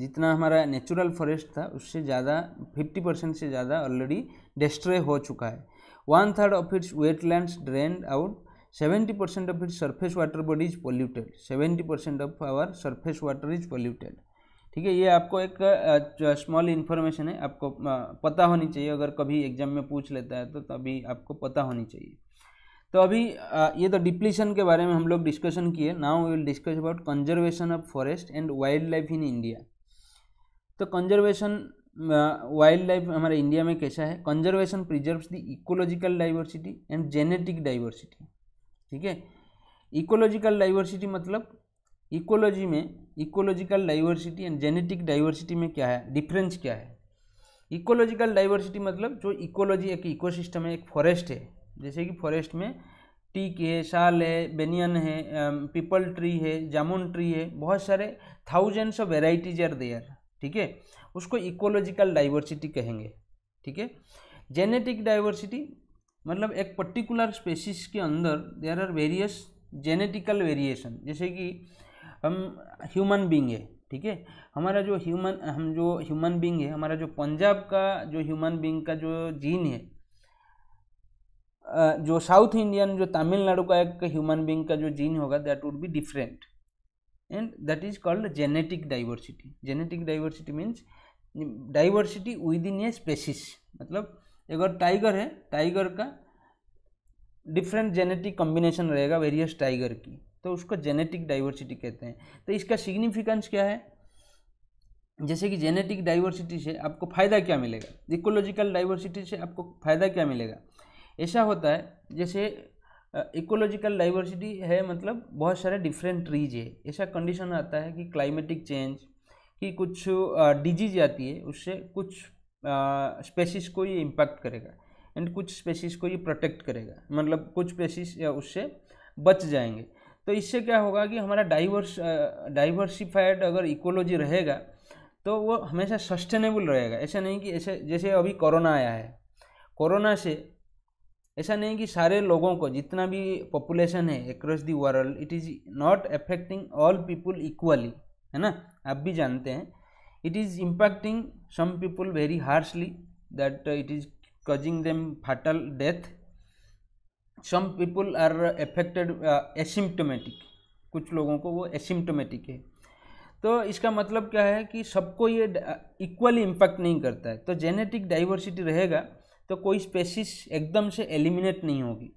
जितना हमारा नेचुरल फॉरेस्ट था उससे ज़्यादा फिफ्टी परसेंट से ज़्यादा ऑलरेडी डिस्ट्रॉय हो चुका है one third of its wetlands drained out 70% of its surface water body is polluted 70% of our surface water is polluted ठीक है ये आपको एक स्मॉल इन्फॉर्मेशन है आपको पता होनी चाहिए अगर कभी एग्जाम में पूछ लेता है तो तभी आपको पता होनी चाहिए तो अभी ये तो डिप्लीशन के बारे में हम लोग डिस्कशन किए now will discuss about conservation of forest and wild life in India तो कंजर्वेशन वाइल्ड लाइफ हमारे इंडिया में कैसा है conservation preserves the ecological diversity and genetic diversity ठीक है इकोलॉजिकल डाइवर्सिटी मतलब इकोलॉजी में ecological diversity and genetic diversity में क्या है डिफरेंस क्या है इकोलॉजिकल डाइवर्सिटी मतलब जो इकोलॉजी एक इकोसिस्टम है एक फॉरेस्ट है जैसे कि फॉरेस्ट में टीक है साल है बेनियन है पीपल ट्री है जामुन ट्री है बहुत सारे thousands of varieties are there ठीक है उसको इकोलॉजिकल डाइवर्सिटी कहेंगे ठीक है जेनेटिक डाइवर्सिटी मतलब एक पर्टिकुलर स्पेसिस के अंदर there are various genetical variation जैसे कि हम ह्यूमन बींग है ठीक है हमारा जो ह्यूमन हम जो ह्यूमन बींग है हमारा जो पंजाब का जो ह्यूमन बींग का जो जीन है जो साउथ इंडियन जो तमिलनाडु का एक ह्यूमन बींग का जो जीन होगा that would be different and that is called genetic diversity genetic diversity means diversity within a species मतलब अगर टाइगर है टाइगर का डिफरेंट जेनेटिक कॉम्बिनेशन रहेगा वेरियस टाइगर की तो उसको जेनेटिक डाइवर्सिटी कहते हैं तो इसका सिग्निफिकेंस क्या है जैसे कि जेनेटिक डाइवर्सिटी से आपको फ़ायदा क्या मिलेगा इकोलॉजिकल डाइवर्सिटी से आपको फ़ायदा क्या मिलेगा ऐसा होता है जैसे इकोलॉजिकल डाइवर्सिटी है मतलब बहुत सारे डिफरेंट ट्रीज है ऐसा कंडीशन आता है कि क्लाइमेटिक चेंज कि कुछ डिजीज आती है उससे कुछ स्पेसिस को ये इम्पैक्ट करेगा एंड कुछ स्पेसिस को ये प्रोटेक्ट करेगा मतलब कुछ स्पेसिस उससे बच जाएंगे तो इससे क्या होगा कि हमारा डाइवर्स डाइवर्सिफाइड अगर इकोलॉजी रहेगा तो वो हमेशा सस्टेनेबल रहेगा ऐसा नहीं कि ऐसे जैसे अभी कोरोना आया है कोरोना से ऐसा नहीं कि सारे लोगों को जितना भी पॉपुलेशन है across the world it is not affecting all people equally है ना आप भी जानते हैं it is impacting some people very harshly that it is causing them fatal death some people are affected asymptomatic कुछ लोगों को वो एसिम्टोमेटिक है तो इसका मतलब क्या है कि सबको ये इक्वली uh, इम्पैक्ट नहीं करता है तो जेनेटिक डाइवर्सिटी रहेगा तो कोई स्पेसिस एकदम से एलिमिनेट नहीं होगी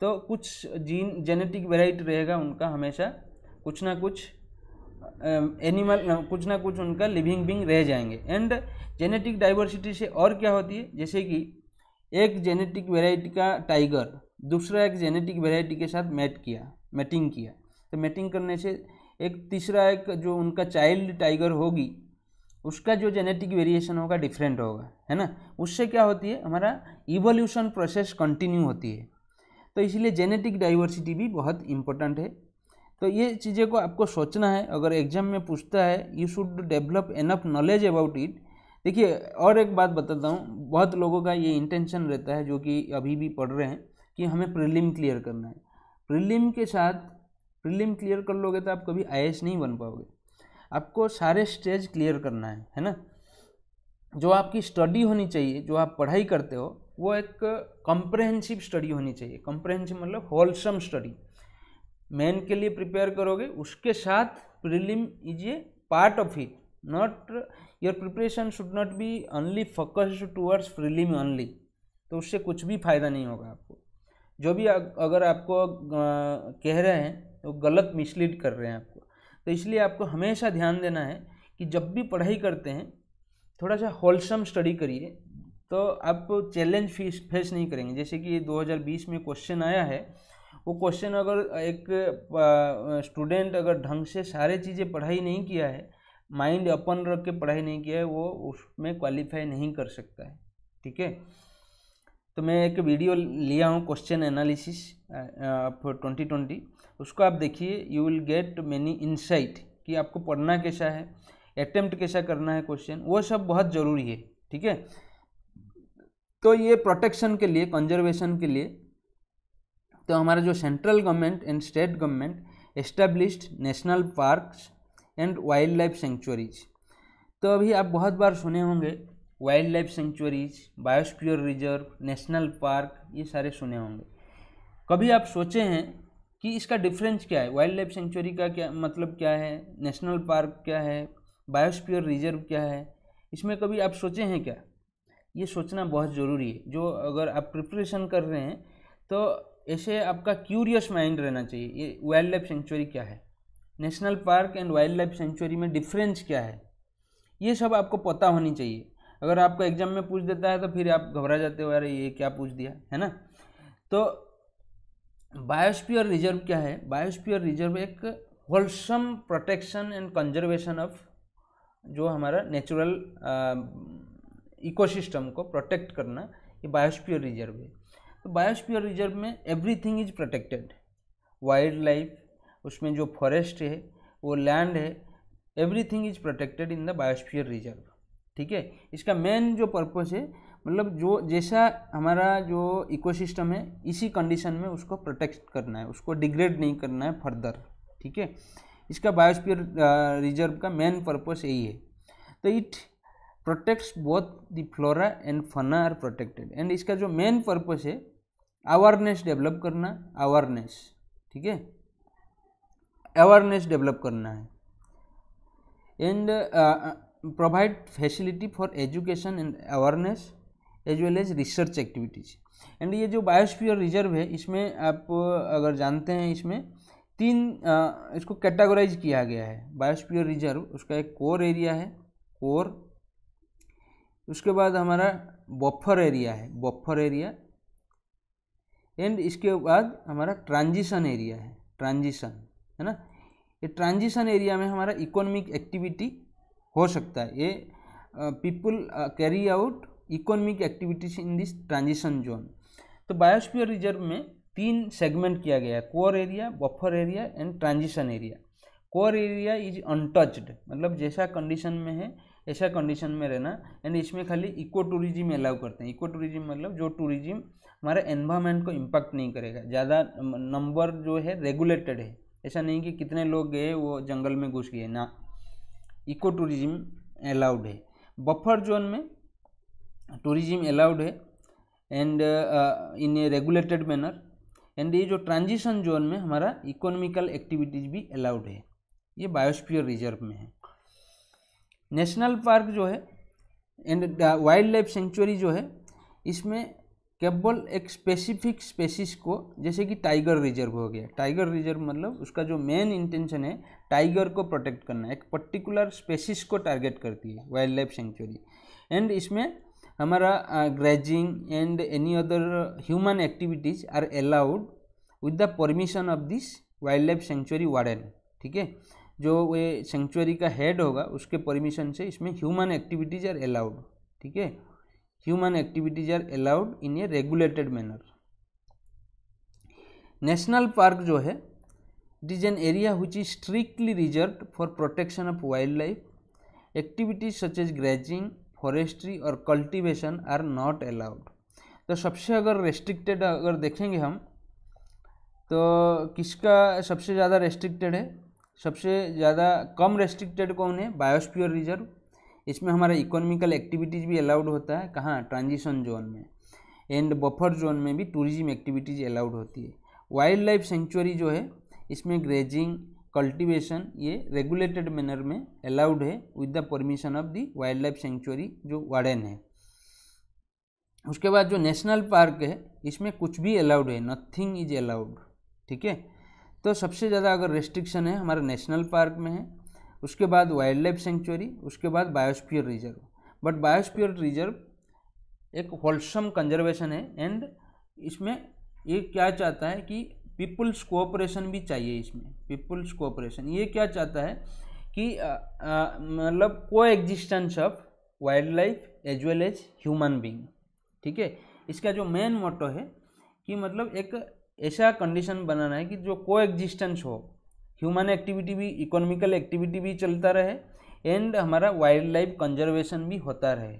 तो कुछ जीन जेनेटिक वेराइटी रहेगा उनका हमेशा कुछ ना कुछ एनिमल कुछ ना कुछ उनका लिविंग बिंग रह जाएंगे एंड जेनेटिक डाइवर्सिटी से और क्या होती है जैसे कि एक जेनेटिक वेराइटी का टाइगर दूसरा एक जेनेटिक वेराइटी के साथ मैट किया मैटिंग किया तो मैटिंग करने से एक तीसरा एक जो उनका चाइल्ड टाइगर होगी उसका जो जेनेटिक वेरिएशन होगा डिफरेंट होगा है ना उससे क्या होती है हमारा इवोल्यूशन प्रोसेस कंटिन्यू होती है तो इसलिए जेनेटिक डाइवर्सिटी भी बहुत इम्पोर्टेंट है तो ये चीज़ें को आपको सोचना है अगर एग्जाम में पूछता है you should develop enough knowledge about it देखिए और एक बात बताता हूँ बहुत लोगों का ये इंटेंशन रहता है जो कि अभी भी पढ़ रहे हैं कि हमें प्रीलिम क्लियर करना है प्रीलिम के साथ प्रीलिम क्लियर कर लोगे तो आप कभी आई नहीं बन पाओगे आपको सारे स्टेज क्लियर करना है है ना जो आपकी स्टडी होनी चाहिए जो आप पढ़ाई करते हो वो एक कंप्रेहेंसिव स्टडी होनी चाहिए कंप्रेहेंसिव मतलब होलसम स्टडी मेन के लिए प्रिपेयर करोगे उसके साथ prelim is a part of it not your preparation should not be only focused towards prelim only तो उससे कुछ भी फ़ायदा नहीं होगा आपको जो भी अगर आपको कह रहे हैं तो गलत मिसलीड कर रहे हैं आपको तो इसलिए आपको हमेशा ध्यान देना है कि जब भी पढ़ाई करते हैं थोड़ा सा होलसम स्टडी करिए तो आप चैलेंज फीस फेस नहीं करेंगे जैसे कि 2020 में क्वेश्चन आया है वो क्वेश्चन अगर एक स्टूडेंट अगर ढंग से सारे चीज़ें पढ़ाई नहीं किया है माइंड अपन रख के पढ़ाई नहीं किया है वो उसमें क्वालिफाई नहीं कर सकता है ठीक है तो मैं एक वीडियो लिया हूँ question analysis for twenty twenty उसको आप देखिए you will get many insight कि आपको पढ़ना कैसा है अटेम्प्ट कैसा करना है क्वेश्चन वो सब बहुत ज़रूरी है ठीक है तो ये प्रोटेक्शन के लिए कंजर्वेशन के लिए तो हमारा जो central government and state government established national parks and wild life sanctuaries तो अभी आप बहुत बार सुने होंगे wild life sanctuaries biosphere reserve national park ये सारे सुने होंगे कभी आप सोचे हैं कि इसका डिफरेंस क्या है वाइल्ड लाइफ सेंचुरी का क्या मतलब क्या है नेशनल पार्क क्या है बायोस्पियर रिजर्व क्या है इसमें कभी आप सोचे हैं क्या ये सोचना बहुत ज़रूरी है जो अगर आप प्रिपरेशन कर रहे हैं तो ऐसे आपका क्यूरियस माइंड रहना चाहिए ये वाइल्ड लाइफ सेंचुरी क्या है national park and wild life sanctuary में डिफरेंस क्या है ये सब आपको पता होनी चाहिए अगर आपको एग्जाम में पूछ देता है तो फिर आप घबरा जाते हो अरे ये क्या पूछ दिया है ना तो बायोस्फीयर रिजर्व क्या है बायोस्फीयर रिजर्व एक wholesome protection and conservation of जो हमारा नेचुरल इकोसिस्टम को प्रोटेक्ट करना ये बायोस्फीयर रिजर्व है तो बायोस्फीयर रिजर्व में everything is protected wild life उसमें जो फॉरेस्ट है वो लैंड है everything is protected in the biosphere reserve ठीक है इसका मेन जो पर्पज़ है मतलब जो जैसा हमारा जो इकोसिस्टम है इसी कंडीशन में उसको प्रोटेक्ट करना है उसको डिग्रेड नहीं करना है फर्दर ठीक है इसका बायोस्फीयर रिजर्व का मेन पर्पज़ यही है तो it protects both the flora and fauna are protected and इसका जो मेन पर्पज है अवेयरनेस डेवलप करना अवेयरनेस ठीक है अवेयरनेस डेवलप करना है and provide facility for education and awareness as well as research activities and ये जो बायोस्फीयर रिजर्व है इसमें आप uh, अगर जानते हैं इसमें तीन uh, इसको कैटेगराइज किया गया है बायोस्फीयर रिजर्व उसका एक कोर एरिया है कोर उसके बाद हमारा बफर एरिया है बफर एरिया एंड इसके बाद हमारा ट्रांजिशन एरिया है ट्रांजिशन है ना ये ट्रांजिशन एरिया में हमारा इकोनॉमिक एक्टिविटी हो सकता है ये people carry out economic activities in this transition zone तो बायोस्फीयर रिजर्व में तीन सेगमेंट किया गया है core area buffer area and transition area core area is untouched मतलब जैसा कंडीशन में है ऐसा कंडीशन में रहना एंड इसमें खाली इको टूरिज्म अलाउ करते हैं इको टूरिज्म मतलब जो टूरिज्म हमारे एनवायरमेंट को इम्पैक्ट नहीं करेगा ज़्यादा नंबर जो है रेगुलेटेड है ऐसा नहीं कि कितने लोग गए वो जंगल में घुस गए ना इको टूरिज्म अलाउड है बफर जोन में टूरिज्म अलाउड है and in a regulated manner and ये जो ट्रांजिशन जोन में हमारा इकोनॉमिकल एक्टिविटीज भी अलाउड है ये बायोस्फीयर रिजर्व में है नेशनल पार्क जो है एंड वाइल्ड लाइफ सेंचुरी जो है इसमें केवल एक स्पेसिफिक स्पेसिस को जैसे कि टाइगर रिजर्व हो गया टाइगर रिजर्व मतलब उसका जो मेन इंटेंशन है टाइगर को प्रोटेक्ट करना एक पर्टिकुलर स्पेसिस को टारगेट करती है वाइल्ड लाइफ सेंचुरी एंड इसमें हमारा grazing and any other human activities are allowed with the permission of this wild life sanctuary warden ठीक है जो वे सेंचुरी का हेड होगा उसके परमिशन से इसमें ह्यूमन एक्टिविटीज़ आर अलाउड ठीक है human activities are allowed in a regulated manner national park जो है it is an area which is strictly reserved for protection of wildlife activities such as grazing forestry और कल्टीवेशन आर नॉट अलाउड तो सबसे अगर रेस्ट्रिक्टेड अगर देखेंगे हम तो किसका सबसे ज़्यादा रेस्ट्रिक्टेड है सबसे ज़्यादा कम रेस्ट्रिक्टेड कौन है बायोस्फीयर रिजर्व इसमें हमारा इकोनॉमिकल एक्टिविटीज़ भी अलाउड होता है कहाँ ट्रांजिशन जोन में एंड बफर जोन में भी टूरिज्म एक्टिविटीज़ अलाउड होती है वाइल्ड लाइफ सेंचुरी जो है इसमें ग्रेजिंग कल्टीवेशन ये रेगुलेटेड मैनर में अलाउड है with the permission of the wild life sanctuary जो वार्डन है उसके बाद जो नेशनल पार्क है इसमें कुछ भी अलाउड है नथिंग इज अलाउड ठीक है तो सबसे ज़्यादा अगर रेस्ट्रिक्शन है हमारा नेशनल पार्क में है उसके बाद वाइल्ड लाइफ सेंचुरी उसके बाद biosphere reserve but biosphere reserve एक होल्सम कंजर्वेशन है एंड इसमें ये क्या चाहता है कि पीपल्स कोऑपरेशन भी चाहिए इसमें पीपल्स कोऑपरेशन ये क्या चाहता है कि मतलब coexistence of wild life as well as human being ठीक है इसका जो मेन मोटो है कि मतलब एक ऐसा कंडीशन बनाना है कि जो को एग्जिस्टेंस हो ह्यूमन एक्टिविटी भी इकोनॉमिकल एक्टिविटी भी चलता रहे एंड हमारा वाइल्ड लाइफ कंजर्वेशन भी होता रहे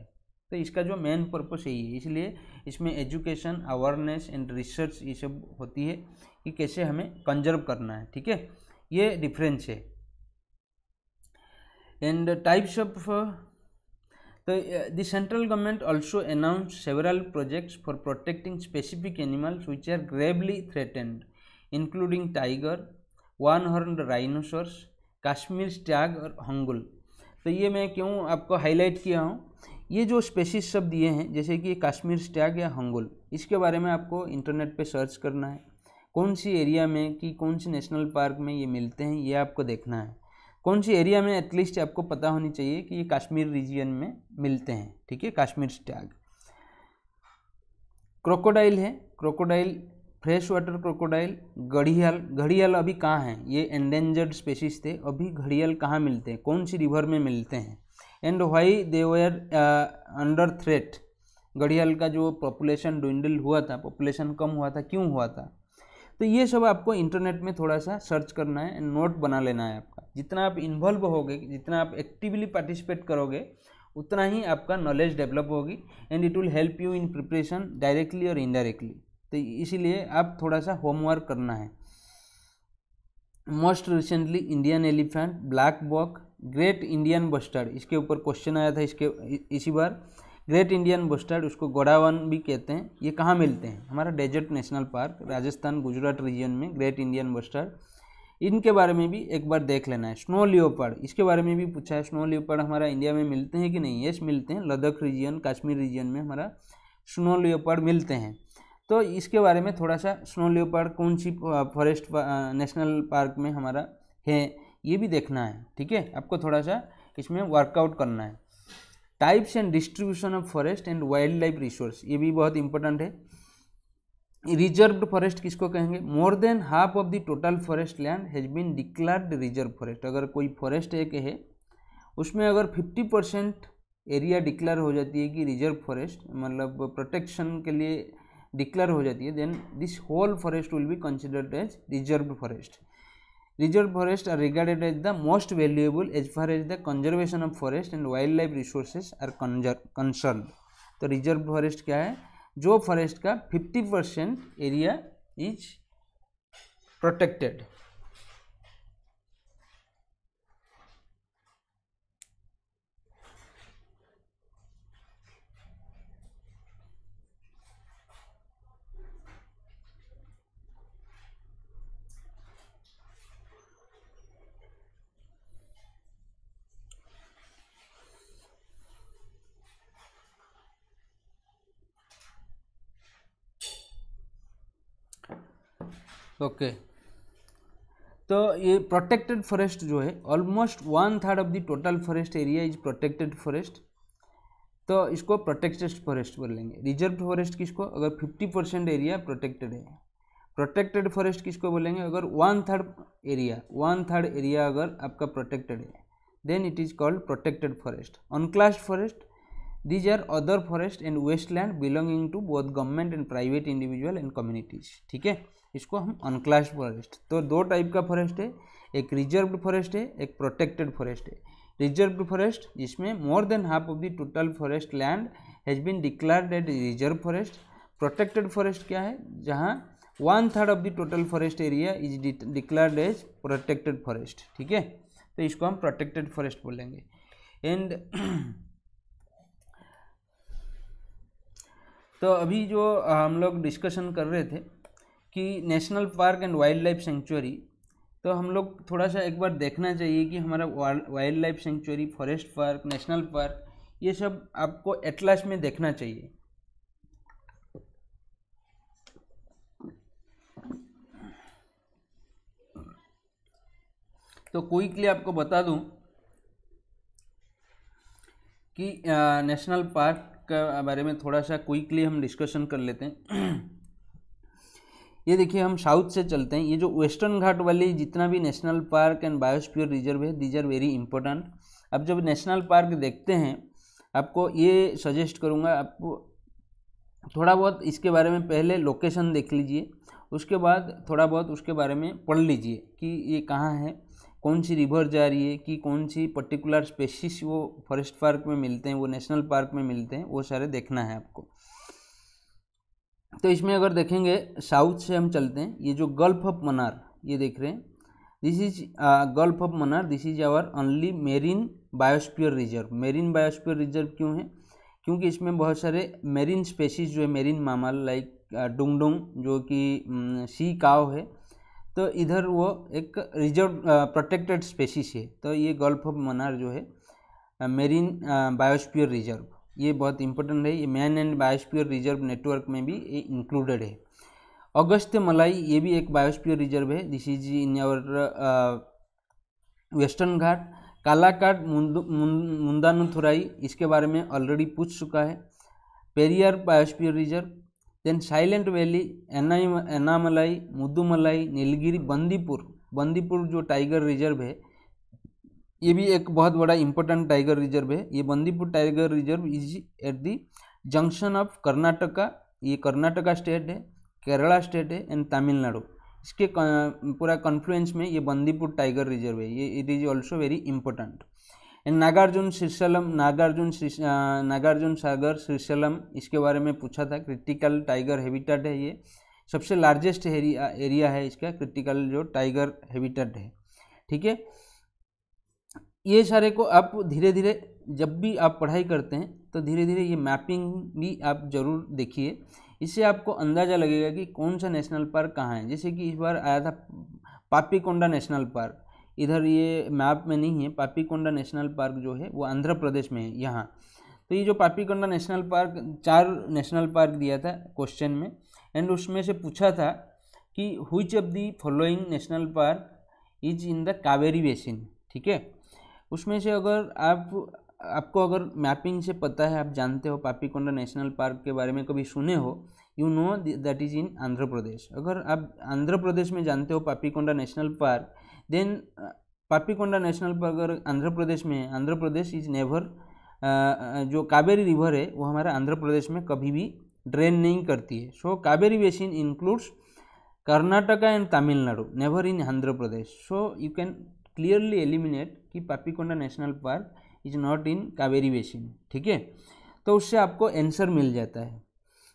तो इसका जो मेन पर्पस यही है इसलिए इसमें एजुकेशन अवेयरनेस एंड रिसर्च ये सब होती है कि कैसे हमें कंजर्व करना है ठीक है ये डिफरेंस है एंड टाइप्स ऑफ तो the central government also announce several projects for protecting specific animals which are gravely threatened including tiger one horn rhinoceros Kashmir stag और हंगुल तो ये मैं क्यों आपको हाईलाइट किया हूँ ये जो स्पेसिस शब्द दिए हैं जैसे कि काश्मीर स्टैग या हंगुल इसके बारे में आपको इंटरनेट पे सर्च करना है कौन सी एरिया में कि कौन सी नेशनल पार्क में ये मिलते हैं ये आपको देखना है कौन सी एरिया में एटलीस्ट आपको पता होनी चाहिए कि ये काश्मीर रीजियन में मिलते हैं ठीक है काश्मीर स्टैग क्रोकोडाइल है क्रोकोडाइल फ्रेश वाटर क्रोकोडाइल घड़ियाल घड़ियाल अभी कहाँ हैं ये एंडेंजर्ड स्पेसीज थे अभी घड़ियाल कहाँ मिलते हैं कौन सी रिवर में मिलते हैं and why they were under threat घड़ियाल का जो पॉपुलेशन डुंडल हुआ था पॉपुलेशन कम हुआ था क्यों हुआ था तो ये सब आपको इंटरनेट में थोड़ा सा सर्च करना है एंड नोट बना लेना है आपका जितना आप इन्वॉल्व होगे जितना आप एक्टिवली पार्टिसिपेट करोगे उतना ही आपका नॉलेज डेवलप होगी and it will help you in preparation directly और इनडायरेक्टली तो इसीलिए आप थोड़ा सा होमवर्क करना है most recently Indian elephant black buck great Indian bustard इसके ऊपर क्वेश्चन आया था इसके इसी बार ग्रेट इंडियन बस्टर्ड उसको गोडावन भी कहते हैं ये कहाँ मिलते हैं हमारा desert national park Rajasthan Gujarat region में ग्रेट इंडियन बस्टर्ड इनके बारे में भी एक बार देख लेना है स्नो लियोपर्ड इसके बारे में भी पूछा है स्नो लियोपर्ड हमारा इंडिया में मिलते हैं कि नहीं यस मिलते हैं लद्दाख रीजन कश्मीर रीजन में हमारा स्नो लियोपर्ड मिलते हैं तो इसके बारे में थोड़ा सा स्नो लेपर्ड कौन सी फॉरेस्ट नेशनल पार्क में हमारा है ये भी देखना है ठीक है आपको थोड़ा सा इसमें वर्कआउट करना है types and distribution of forest and wild life resource ये भी बहुत इंपॉर्टेंट है रिजर्व फॉरेस्ट किसको कहेंगे more than half of the total forest land has been declared reserve forest अगर कोई फॉरेस्ट एक है उसमें अगर फिफ्टी परसेंट एरिया डिक्लेयर हो जाती है कि रिजर्व फॉरेस्ट मतलब प्रोटेक्शन के लिए डिक्लेयर हो जाती है then this whole forest will be considered as reserve forest reserve forest are regarded as the most valuable as far as the conservation of forest and wild wildlife resources are concern तो रिजर्व फॉरेस्ट क्या है जो फॉरेस्ट का fifty percent area is protected okay तो ये प्रोटेक्टेड फॉरेस्ट जो है almost one third of the total forest area is protected forest तो इसको प्रोटेक्टेड फॉरेस्ट बोलेंगे रिजर्व फॉरेस्ट किसको अगर फिफ्टी परसेंट एरिया प्रोटेक्टेड है प्रोटेक्टेड फॉरेस्ट किसको बोलेंगे अगर one third area one third area अगर आपका प्रोटेक्टेड है then it is called protected forest unclassed forest are other forest and waste land belonging to both government and private individual and communities ठीक है इसको हम अनक्लास्ड फॉरेस्ट तो दो टाइप का फॉरेस्ट है एक रिजर्व फॉरेस्ट है एक प्रोटेक्टेड फॉरेस्ट है रिजर्व फॉरेस्ट जिसमें more than half of the total forest land has been declared at reserve forest protected forest क्या है जहाँ one third of the total forest area is declared as protected forest ठीक है तो इसको हम प्रोटेक्टेड फॉरेस्ट बोलेंगे एंड तो अभी जो हम लोग डिस्कशन कर रहे थे कि national park and wild life sanctuary तो हम लोग थोड़ा सा एक बार देखना चाहिए कि हमारा wild life sanctuary forest park national park ये सब आपको एटलास में देखना चाहिए तो क्विकली आपको बता दूं कि नेशनल पार्क के बारे में थोड़ा सा क्विकली हम डिस्कशन कर लेते हैं ये देखिए हम साउथ से चलते हैं ये जो वेस्टर्न घाट वाली जितना भी national park and biosphere reserve है दीज आर वेरी इंपॉर्टेंट अब जब नेशनल पार्क देखते हैं आपको ये सजेस्ट करूँगा आपको थोड़ा बहुत इसके बारे में पहले लोकेशन देख लीजिए उसके बाद थोड़ा बहुत उसके बारे में पढ़ लीजिए कि ये कहाँ है कौन सी रिवर जा रही है कि कौन सी पर्टिकुलर स्पेसिस वो फॉरेस्ट पार्क में मिलते हैं वो नेशनल पार्क में मिलते हैं वो सारे देखना है आपको तो इसमें अगर देखेंगे साउथ से हम चलते हैं ये जो गल्फ ऑफ मनार ये देख रहे हैं this is gulf of Mannar this is our only marine biosphere reserve marine biosphere reserve क्यों है क्योंकि इसमें बहुत सारे मेरीन स्पेसीज जो है मेरीन मामल लाइक डोंगडोंग जो कि सी mm, काव है तो इधर वो एक रिजर्व प्रोटेक्टेड स्पेसीज है तो ये गल्फ ऑफ मनार जो है मेरीन बायोस्पियर रिजर्व ये बहुत इंपॉर्टेंट है ये man and biosphere reserve network में भी ये इंक्लूडेड है अगस्त मलाई ये भी एक बायोस्पियर रिजर्व है this is in our Western Ghat Kalakad Mundanthurai इसके बारे में ऑलरेडी पूछ चुका है Periyar biosphere reserve then Silent Valley Anamalai Mudumalai Nilgiri Bandipur Bandipur जो टाइगर रिजर्व है ये भी एक बहुत बड़ा इंपॉर्टेंट टाइगर रिजर्व है ये Bandipur tiger reserve is at the junction of Karnataka ये कर्नाटका स्टेट है केरला स्टेट है एंड तमिलनाडु इसके पूरा कन्फ्लुएंस में ये बंदीपुर टाइगर रिजर्व है ये it is also very important and Nagarjuna Srisailam Nagarjuna Nagarjuna Sagar Srisailam इसके बारे में पूछा था क्रिटिकल टाइगर हैबिटेट है ये सबसे लार्जेस्ट एरिया एरिया है इसका क्रिटिकल जो टाइगर हैबिटेट है ठीक है ये सारे को आप धीरे धीरे जब भी आप पढ़ाई करते हैं तो धीरे धीरे ये मैपिंग भी आप ज़रूर देखिए इससे आपको अंदाज़ा लगेगा कि कौन सा नेशनल पार्क कहाँ है जैसे कि इस बार आया था पापीकोंडा नेशनल पार्क इधर ये मैप में नहीं है पापीकोंडा नेशनल पार्क जो है वो आंध्र प्रदेश में है यहाँ तो ये जो पापीकोंडा नेशनल पार्क चार नेशनल पार्क दिया था क्वेश्चन में एंड उसमें से पूछा था कि which of the following national park is in the Kaveri basin ठीक है उसमें से अगर आप आपको अगर मैपिंग से पता है आप जानते हो पापीकोंडा नेशनल पार्क के बारे में कभी सुने हो you know that is in Andhra Pradesh अगर आप आंध्र प्रदेश में जानते हो Papikonda national park then Papikonda national park अगर आंध्र प्रदेश में है आंध्र प्रदेश इज नेवर जो कावेरी रिवर है वो हमारा आंध्र प्रदेश में कभी भी ड्रेन नहीं करती है so Kaveri basin includes Karnataka and Tamil Nadu never in Andhra Pradesh so you can clearly eliminate कि Papikonda national park is not in Kaveri basin ठीक है तो उससे आपको आंसर मिल जाता है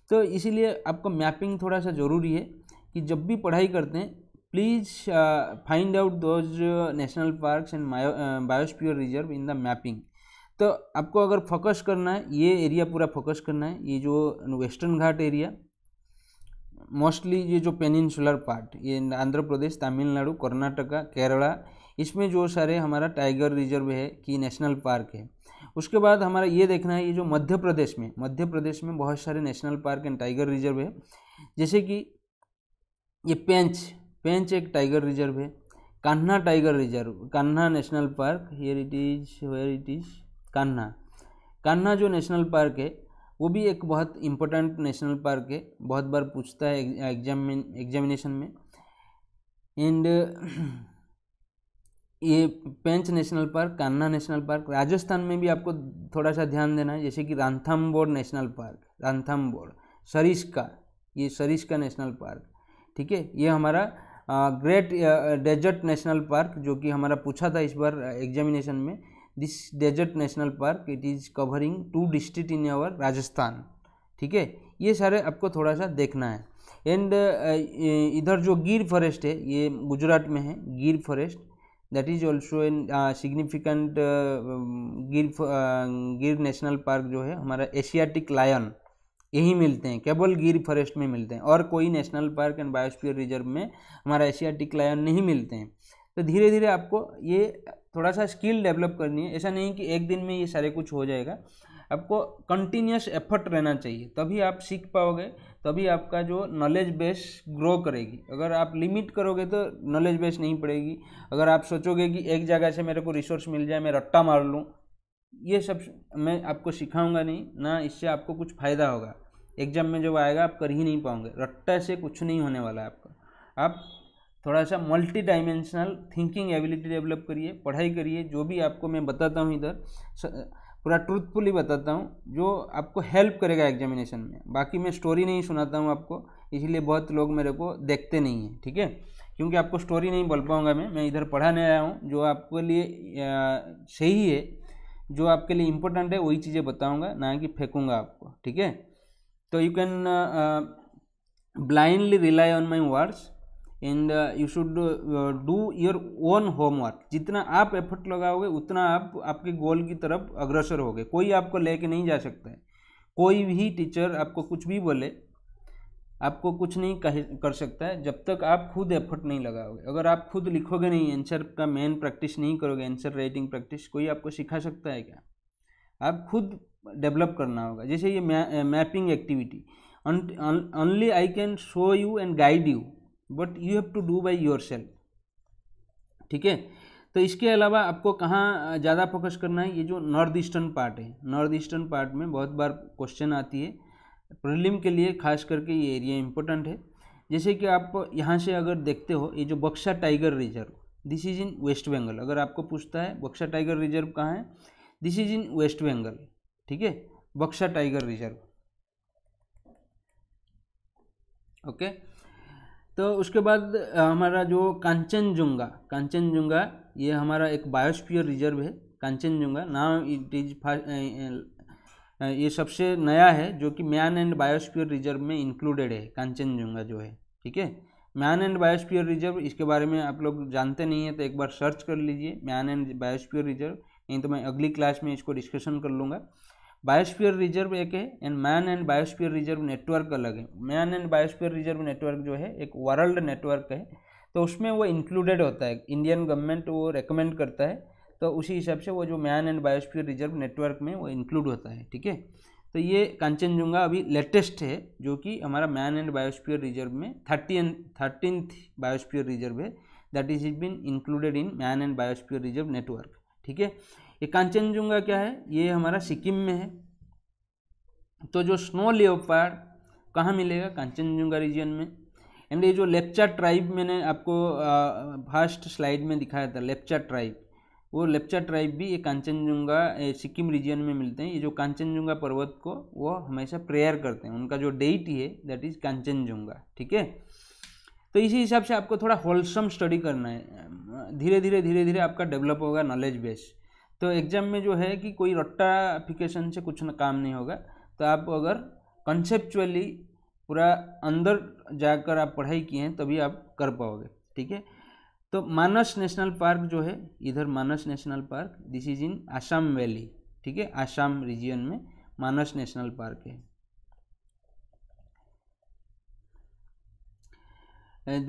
तो इसीलिए आपको मैपिंग थोड़ा सा ज़रूरी है कि जब भी पढ़ाई करते हैं please find out those national parks and biosphere reserve in the mapping तो आपको अगर फोकस करना है ये एरिया पूरा फोकस करना है ये जो वेस्टर्न घाट एरिया मोस्टली ये जो पेनिनसुलर पार्ट ये आंध्र प्रदेश तमिलनाडु कर्नाटका केरला इसमें जो सारे हमारा टाइगर रिजर्व है कि नेशनल पार्क है उसके बाद हमारा ये देखना है ये जो मध्य प्रदेश में मध्य प्रदेश में बहुत सारे national park and tiger reserve है जैसे कि ये पेंच पेंच एक टाइगर रिजर्व है Kanha tiger reserve Kanha national park here it is where it is Kanha Kanha जो नेशनल पार्क है वो भी एक बहुत इंपॉर्टेंट नेशनल पार्क है बहुत बार पूछता है एग्जामिन एग्जामिनेशन में एंड ये Pench national park Kanha national park Rajasthan में भी आपको थोड़ा सा ध्यान देना है जैसे कि रानथम नेशनल पार्क रानथाम्बोर सरिस्का ये सरिस्का नेशनल पार्क ठीक है ये हमारा ग्रेट डेजर्ट नेशनल पार्क जो कि हमारा पूछा था इस बार एग्जामिनेशन में this desert national park it is covering two district in our Rajasthan ठीक है ये सारे आपको थोड़ा सा देखना है एंड इधर जो गिर फॉरेस्ट है ये गुजरात में है Gir forest that is also an uh, significant uh, गिर um, uh, Gir national park जो है हमारा एशियाटिक लायन यही मिलते हैं केवल गिर फॉरेस्ट में मिलते हैं और कोई national park and biosphere reserve में हमारा एशियाटिक लायन नहीं मिलते हैं तो धीरे धीरे आपको ये थोड़ा सा स्किल डेवलप करनी है ऐसा नहीं कि एक दिन में ये सारे कुछ हो जाएगा आपको कंटिन्यूस एफर्ट रहना चाहिए तभी आप सीख पाओगे तभी आपका जो नॉलेज बेस ग्रो करेगी अगर आप लिमिट करोगे तो नॉलेज बेस नहीं पड़ेगी अगर आप सोचोगे कि एक जगह से मेरे को रिसोर्स मिल जाए मैं रट्टा मार लूँ ये सब मैं आपको सिखाऊंगा नहीं ना इससे आपको कुछ फ़ायदा होगा एग्जाम में जब आएगा आप कर ही नहीं पाओगे रट्टा से कुछ नहीं होने वाला है आपका आप थोड़ा सा multi dimensional thinking ability develop करिए पढ़ाई करिए जो भी आपको मैं बताता हूँ इधर पूरा ट्रूथफुली बताता हूँ जो आपको हेल्प करेगा एग्जामिनेशन में बाकी मैं स्टोरी नहीं सुनाता हूँ आपको इसीलिए बहुत लोग मेरे को देखते नहीं हैं ठीक है क्योंकि आपको स्टोरी नहीं बोल पाऊँगा मैं मैं इधर पढ़ाने आया हूँ जो आपके लिए सही है जो आपके लिए इम्पोर्टेंट है वही चीज़ें बताऊँगा ना कि फेंकूँगा आपको ठीक है तो you can blindly rely on my words and you should do your own homework जितना आप एफर्ट लगाओगे उतना आप आपके गोल की तरफ अग्रसर होगे कोई आपको लेके नहीं जा सकता है कोई भी टीचर आपको कुछ भी बोले आपको कुछ नहीं कह कर सकता है जब तक आप खुद एफर्ट नहीं लगाओगे अगर आप खुद लिखोगे नहीं आंसर का मेन प्रैक्टिस नहीं करोगे आंसर राइटिंग प्रैक्टिस कोई आपको सिखा सकता है क्या आप खुद डेवलप करना होगा जैसे ये mapping activity only I can show you and guide you but you have to do by yourself ठीक है तो इसके अलावा आपको कहाँ ज़्यादा फोकस करना है ये जो नॉर्थ ईस्टर्न पार्ट है नॉर्थ ईस्टर्न पार्ट में बहुत बार क्वेश्चन आती है प्रिलिम के लिए खास करके ये एरिया इंपॉर्टेंट है जैसे कि आप यहाँ से अगर देखते हो ये जो Buxa tiger reserve this is in West Bengal अगर आपको पूछता है बक्सा टाइगर रिजर्व कहाँ है this is in West Bengal ठीक है Buxa tiger reserve okay okay? तो उसके बाद हमारा जो कंचनजुंगा कंचनजुंगा ये हमारा एक बायोस्फीयर रिजर्व है कंचनजुंगा नाम इट इज ये सबसे नया है जो कि मैन एंड बायोस्फीयर रिजर्व में इंक्लूडेड है कंचनजुंगा जो है ठीक है मैन एंड बायोस्फीयर रिजर्व इसके बारे में आप लोग जानते नहीं हैं तो एक बार सर्च कर लीजिए मैन एंड बायोस्फीयर रिजर्व नहीं तो मैं अगली क्लास में इसको डिस्कशन कर लूँगा बायोस्फीयर रिजर्व एक है and man and biosphere reserve network अलग है man and biosphere reserve network जो है एक वर्ल्ड नेटवर्क है तो उसमें वो इंक्लूडेड होता है इंडियन गवर्नमेंट वो रेकमेंड करता है तो उसी हिसाब से वो जो man and biosphere reserve network में वो इंक्लूड होता है ठीक है तो ये कंचनजुंगा अभी लेटेस्ट है जो कि हमारा मैन एंड बायोस्फीयर रिजर्व में थर्टी थर्टीन बायोस्फीयर रिजर्व है that is is been included in man and biosphere reserve network ठीक है ये कांचनजुंगा क्या है ये हमारा सिक्किम में है तो जो स्नो लेपार्ड कहाँ मिलेगा कांचनजुंगा रीजन में एंड ये जो लेप्चा ट्राइब मैंने आपको फर्स्ट स्लाइड में दिखाया था लेप्चा ट्राइब वो लेप्चा ट्राइब भी ये कांचनजुंगा सिक्किम रीजन में मिलते हैं ये जो कांचनजुंगा पर्वत को वो हमेशा प्रेयर करते हैं उनका जो डेटी है दैट इज़ कांचनजुंगा ठीक है तो इसी हिसाब से आपको थोड़ा होलसम स्टडी करना है धीरे धीरे धीरे धीरे आपका डेवलप होगा नॉलेज बेस तो एग्ज़ाम में जो है कि कोई रट्टाफिकेशन से कुछ ना काम नहीं होगा तो आप अगर कंसेप्चुअली पूरा अंदर जाकर आप पढ़ाई किए हैं तभी आप कर पाओगे ठीक है तो मानस नेशनल पार्क जो है इधर Manas national park this is in Assam valley ठीक है आसाम रीजियन में मानस नेशनल पार्क है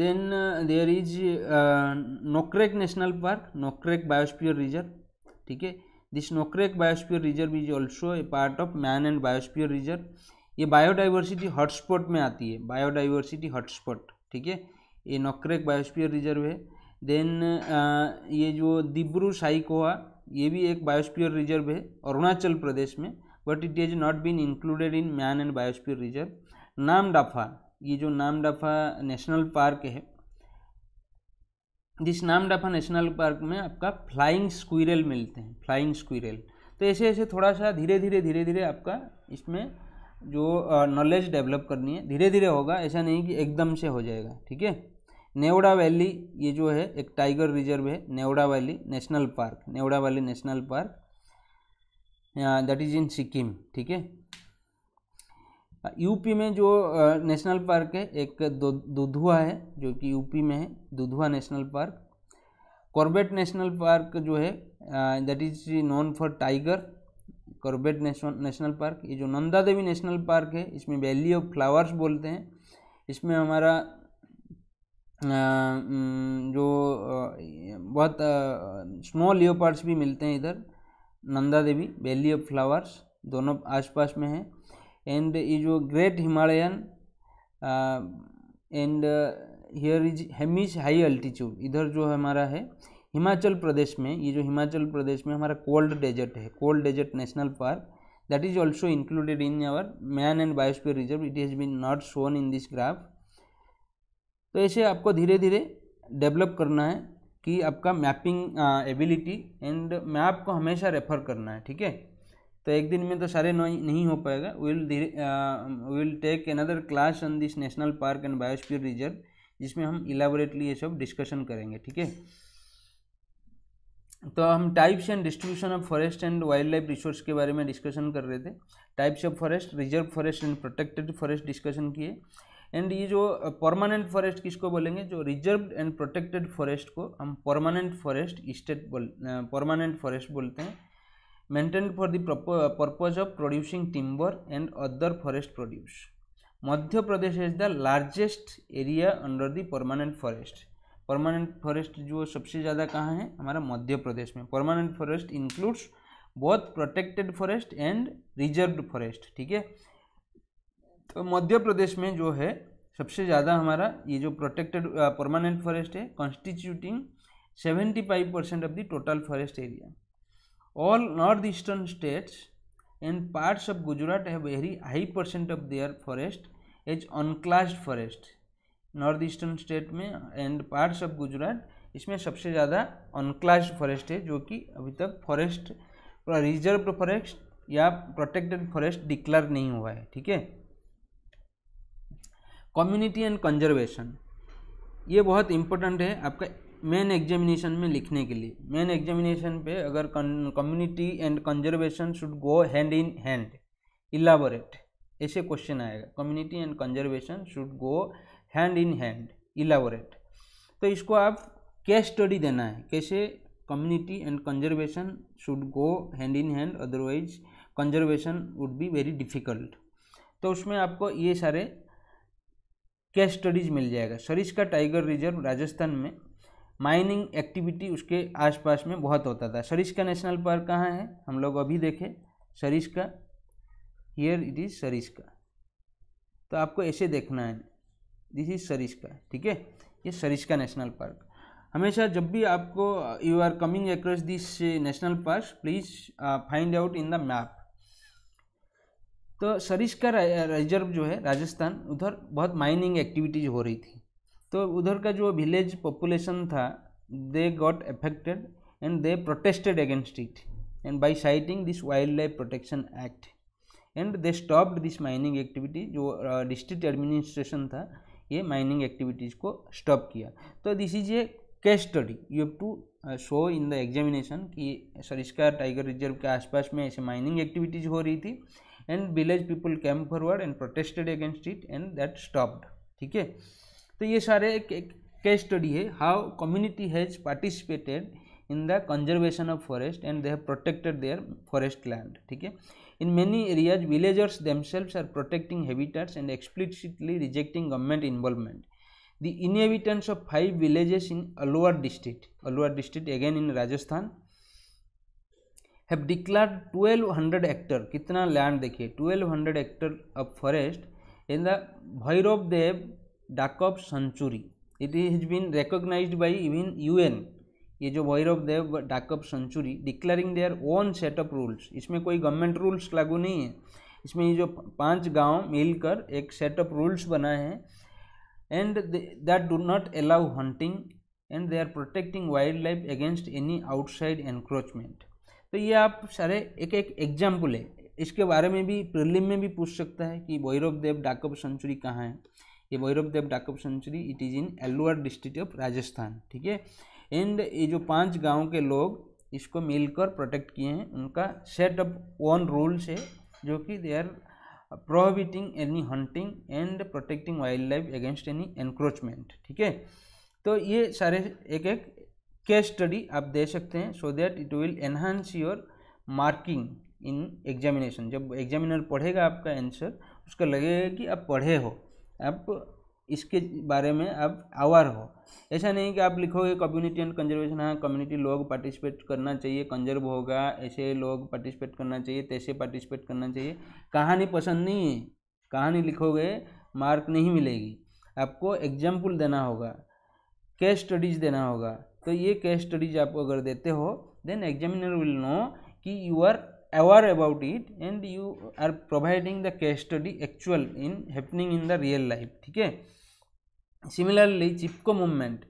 then there is Nokrek national park Nokrek biosphere reserve ठीक है this Nokrek biosphere reserve is also a part of man and biosphere reserve ये बायोडाइवर्सिटी हॉटस्पॉट में आती है बायोडाइवर्सिटी हॉटस्पॉट ठीक है ये नोक्रेक बायोस्फीयर रिजर्व है देन आ, ये जो दिब्रू साइकोआ ये भी एक बायोस्फीयर रिजर्व है अरुणाचल प्रदेश में but it is not been included in man and biosphere reserve Namdapha ये जो नामडाफा नेशनल पार्क है जिस नामडाफा नेशनल पार्क में आपका फ्लाइंग स्क्विरल मिलते हैं फ्लाइंग स्क्विरल तो ऐसे ऐसे थोड़ा सा धीरे धीरे धीरे धीरे आपका इसमें जो नॉलेज डेवलप करनी है धीरे धीरे होगा ऐसा नहीं कि एकदम से हो जाएगा ठीक है नेवड़ा वैली ये जो है एक टाइगर रिजर्व है Neora valley national park Neora valley national park that is in Sikkim ठीक है यूपी में जो नेशनल पार्क है एक दुधुआ है जो कि यूपी में है Dudhwa national park Corbett national park जो है that is known for tiger Corbett national park ये जो नंदा देवी नेशनल पार्क है इसमें वैली ऑफ फ्लावर्स बोलते हैं इसमें हमारा जो बहुत स्नो लियोपार्ड्स भी मिलते हैं इधर Nanda Devi valley of flowers दोनों आसपास में हैं एंड ये जो great Himalayan and here is Hemis high altitude इधर जो हमारा है हिमाचल प्रदेश में ये जो हिमाचल प्रदेश में हमारा कोल्ड डेजर्ट है cold desert national park that is also included in our man and biosphere reserve it has been not shown in this graph तो ऐसे आपको धीरे धीरे डेवलप करना है कि आपका मैपिंग एबिलिटी एंड मैप को हमेशा रेफर करना है ठीक है तो एक दिन में तो सारे नहीं नहीं हो पाएगा will will take another class on this national park and biosphere reserve जिसमें हम इलाबोरेटली ये सब डिस्कशन करेंगे ठीक है तो हम types and distribution of forest and wild life resource के बारे में डिस्कशन कर रहे थे types of forest reserve forest and protected forest discussion किए एंड ये जो परमानेंट uh, फॉरेस्ट किसको बोलेंगे जो रिजर्व एंड प्रोटेक्टेड फॉरेस्ट को हम परमानेंट फॉरेस्ट स्टेट बोल परमानेंट uh, फॉरेस्ट बोलते हैं maintained for the purpose of producing timber and other forest produce Madhya Pradesh is the largest area under the permanent forest. Permanent forest जो सबसे ज़्यादा कहाँ है हमारा मध्य प्रदेश में permanent forest includes both protected forest and reserved forest ठीक है तो मध्य प्रदेश में जो है सबसे ज़्यादा हमारा ये जो प्रोटेक्टेड परमानेंट फॉरेस्ट है constituting seventy five percent of the total forest area All northeastern states and parts of Gujarat have very high percent of their forest as unclassed forest. North eastern state में एंड पार्ट्स ऑफ गुजरात इसमें सबसे ज़्यादा अनक्लास्ड फॉरेस्ट है जो कि अभी तक फॉरेस्ट रिजर्व फॉरेस्ट या प्रोटेक्टेड फॉरेस्ट डिक्लेयर नहीं हुआ है ठीक है कम्युनिटी एंड कंजर्वेशन ये बहुत इंपॉर्टेंट है आपका मेन एग्जामिनेशन में लिखने के लिए मेन एग्जामिनेशन पे अगर community and conservation should go hand in hand elaborate ऐसे क्वेश्चन आएगा community and conservation should go hand in hand elaborate तो इसको आप केस स्टडी देना है कैसे community and conservation should go hand in hand otherwise conservation would be very difficult तो उसमें आपको ये सारे केस स्टडीज मिल जाएगा सरिस्का टाइगर रिजर्व राजस्थान में माइनिंग एक्टिविटी उसके आसपास में बहुत होता था सरिश का नेशनल पार्क कहाँ है हम लोग अभी देखें सरिश का हियर इट इज़ सरिश का तो आपको ऐसे देखना है दिस इज सरिश का ठीक है ये सरिश का नेशनल पार्क हमेशा जब भी आपको you are coming across this national park please find out in the map तो सरिश का रिजर्व जो है राजस्थान उधर बहुत माइनिंग एक्टिविटीज हो रही थी तो उधर का जो विलेज पॉपुलेशन था they got affected and they protested against it and by citing this wild wildlife protection act and they stopped this mining activity जो डिस्ट्रिक्ट uh, एडमिनिस्ट्रेशन था ये माइनिंग एक्टिविटीज़ को स्टॉप किया तो this is a case study you have to show in the examination कि सरिस्कार टाइगर रिजर्व के आसपास में ऐसे माइनिंग एक्टिविटीज़ हो रही थी and village people came forward and protested against it and that stopped ठीक है तो ये सारे केस स्टडी है how community has participated in the conservation of forest and they have protected their forest land ठीक है in many areas villagers themselves are protecting habitats and explicitly rejecting government involvement the inhabitants of five villages in Alwar district Alwar district again in Rajasthan have declare twelve hundred acre कितना लैंड देखिए twelve hundred acre of forest in the Bhairav Dev Dakav Sonchuri it is been recognised by even UN ये जो Bhairav Dev Dakav Sonchuri declaring their own setup rules इसमें कोई गवर्नमेंट रूल्स लागू नहीं है इसमें ये जो पांच गांव मिलकर एक सेटअप रूल्स बनाए हैं and that do not allow hunting and they are protecting wild life against any outside encroachment तो ये आप सारे एक एक एग्जाम्पल है इसके बारे में भी प्रिलिम में भी पूछ सकता है कि भैरव देव डाकब सेंचुरी कहाँ है ये Bhairav Dev Dakav Sonchuri it is in Alwar district of Rajasthan ठीक है एंड ये जो पांच गांव के लोग इसको मिलकर प्रोटेक्ट किए हैं उनका सेट ऑफ वन रूल्स है जो कि they are prohibiting any hunting and protecting wild life against any encroachment ठीक है तो ये सारे एक एक केस स्टडी आप दे सकते हैं so that it will enhance your marking in examination जब एग्जामिनर पढ़ेगा आपका आंसर उसका लगेगा कि आप पढ़े हो आप इसके बारे में आप अवेयर हो ऐसा नहीं कि आप लिखोगे कम्युनिटी एंड कंजर्वेशन हाँ कम्युनिटी लोग पार्टिसिपेट करना चाहिए कंजर्व होगा ऐसे लोग पार्टिसिपेट करना चाहिए तैसे पार्टिसिपेट करना चाहिए कहानी पसंद नहीं है कहानी लिखोगे मार्क नहीं मिलेगी आपको एग्जाम्पल देना होगा केस स्टडीज़ देना होगा तो ये केस स्टडीज आप अगर देते हो देन एग्जामिनर विल नो कि you are aware about it and you are providing the case study actual in happening in the real life ठीक है सिमिलरली चिपको मूवमेंट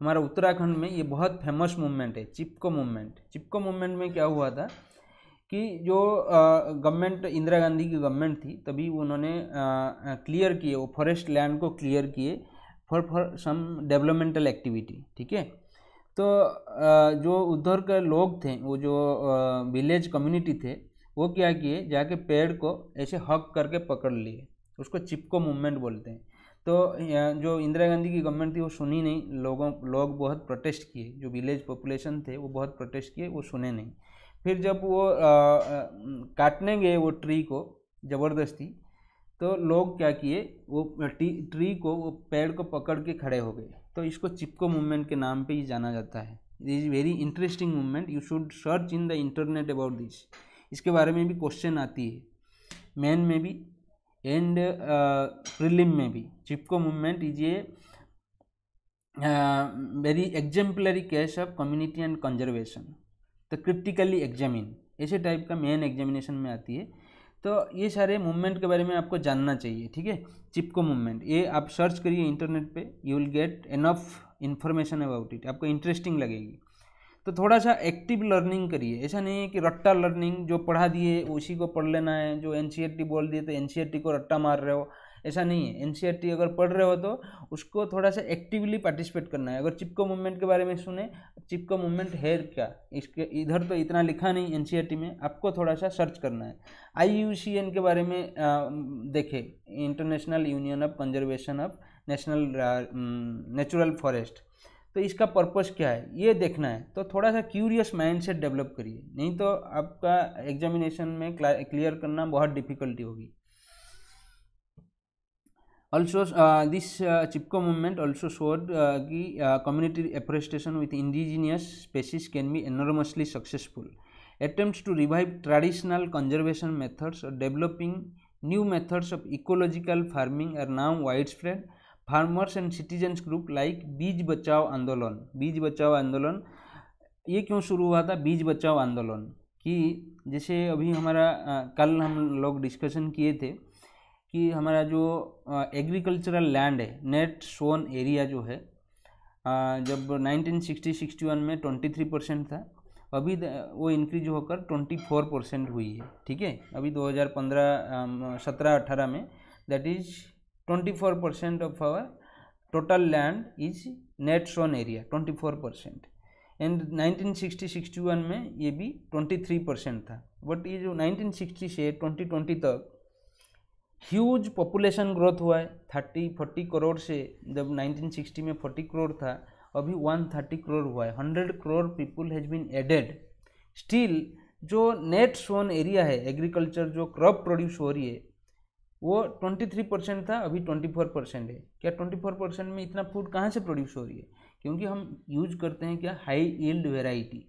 हमारा उत्तराखंड में ये बहुत फेमस मूवमेंट है चिपको मूवमेंट चिपको मूवमेंट में क्या हुआ था कि जो गवर्नमेंट इंदिरा गांधी की गवर्नमेंट थी तभी उन्होंने क्लियर किए वो फॉरेस्ट लैंड को क्लियर किए for for some developmental activity ठीक है तो जो उधर के लोग थे वो जो विलेज कम्युनिटी थे वो क्या किए जाके पेड़ को ऐसे हक करके पकड़ लिए उसको चिपको मूवमेंट बोलते हैं तो जो इंदिरा गांधी की गवर्नमेंट थी वो सुनी नहीं लोगों लोग बहुत प्रोटेस्ट किए जो विलेज पॉपुलेशन थे वो बहुत प्रोटेस्ट किए वो सुने नहीं फिर जब वो आ, आ, काटने गए वो ट्री को ज़बरदस्ती तो लोग क्या किए वो ट्री को वो पेड़ को पकड़ के खड़े हो गए तो इसको चिपको मूवमेंट के नाम पे ही जाना जाता है this is very interesting movement you should search in the internet about this इसके बारे में भी क्वेश्चन आती है मेन में भी एंड प्रिलिम uh, में भी Chipko movement is a very exemplary case of community and conservation the critically examine ऐसे टाइप का मेन एग्जामिनेशन में आती है तो ये सारे मूवमेंट के बारे में आपको जानना चाहिए ठीक है चिपको मूवमेंट ये आप सर्च करिए इंटरनेट पे you will get enough information about it आपको इंटरेस्टिंग लगेगी तो थोड़ा सा एक्टिव लर्निंग करिए ऐसा नहीं है कि रट्टा लर्निंग जो पढ़ा दिए उसी को पढ़ लेना है जो एन e बोल दिए तो एन e को रट्टा मार रहे हो ऐसा नहीं है एन e अगर पढ़ रहे हो तो उसको थोड़ा सा एक्टिवली पार्टिसिपेट करना है अगर चिपको मूवमेंट के बारे में सुने चिपको मूवमेंट है क्या इसके इधर तो इतना लिखा नहीं एन e में आपको थोड़ा सा सर्च करना है आई के बारे में देखें international union of conservation of national natural forest तो इसका पर्पस क्या है ये देखना है तो थोड़ा सा क्यूरियस माइंड सेट डेवलप करिए नहीं तो आपका एग्जामिनेशन में क्लियर करना बहुत डिफिकल्टी होगी also uh, this uh, chipko movement also showed ki uh, uh, community afforestation with indigenous species can be enormously successful attempts to revive traditional conservation methods or developing new methods of ecological farming are now widespread farmers and citizens group like बीज bachao andolan बीज bachao andolan ye क्यों shuru hua tha बीज bachao andolan ki jaise abhi hamara आ, कल हम लोग डिस्कशन किए थे कि हमारा जो एग्रीकल्चरल लैंड है नेट सोन एरिया जो है जब 1960-61 में 23 परसेंट था अभी वो इंक्रीज होकर 24 परसेंट हुई है ठीक है अभी 2015 सत्रह अठारह में that is 24 percent of our total land is net sown area 24 percent and 1960-61 में ये भी 23 परसेंट था बट ये जो 1960 से 2020 तक ह्यूज पॉपुलेशन ग्रोथ हुआ है थर्टी फोर्टी करोड़ से जब 1960 में फोर्टी करोड़ था अभी वन थर्टी करोड़ हुआ है hundred crore people has been added still जो नेट सोन एरिया है एग्रीकल्चर जो क्रॉप प्रोड्यूस हो रही है वो 23 परसेंट था अभी 24 परसेंट है क्या 24 परसेंट में इतना फूड कहाँ से प्रोड्यूस हो रही है क्योंकि हम यूज करते हैं क्या high yield variety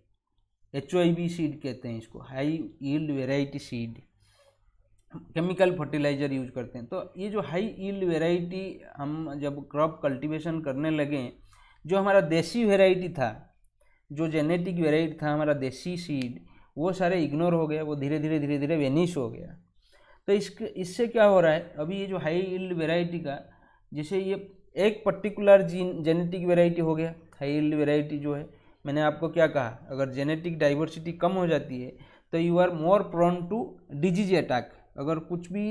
H seed कहते हैं इसको high yield variety seed chemical fertiliser use करते हैं तो ये जो हाई ईल्ड वेराइटी हम जब क्रॉप कल्टीवेशन करने लगे जो हमारा देसी वेराइटी था जो जेनेटिक वेराइटी था हमारा देसी सीड वो सारे इग्नोर हो गया वो धीरे धीरे धीरे धीरे वेनिश हो गया तो इसके इससे क्या हो रहा है अभी ये जो हाई ईल्ड वेराइटी का जैसे ये एक पर्टिकुलर जीन जेनेटिक वेराइटी हो गया हाई ईल्ड वेराइटी जो है मैंने आपको क्या कहा अगर जेनेटिक डाइवर्सिटी कम हो जाती है तो you are more prone to disease attack अगर कुछ भी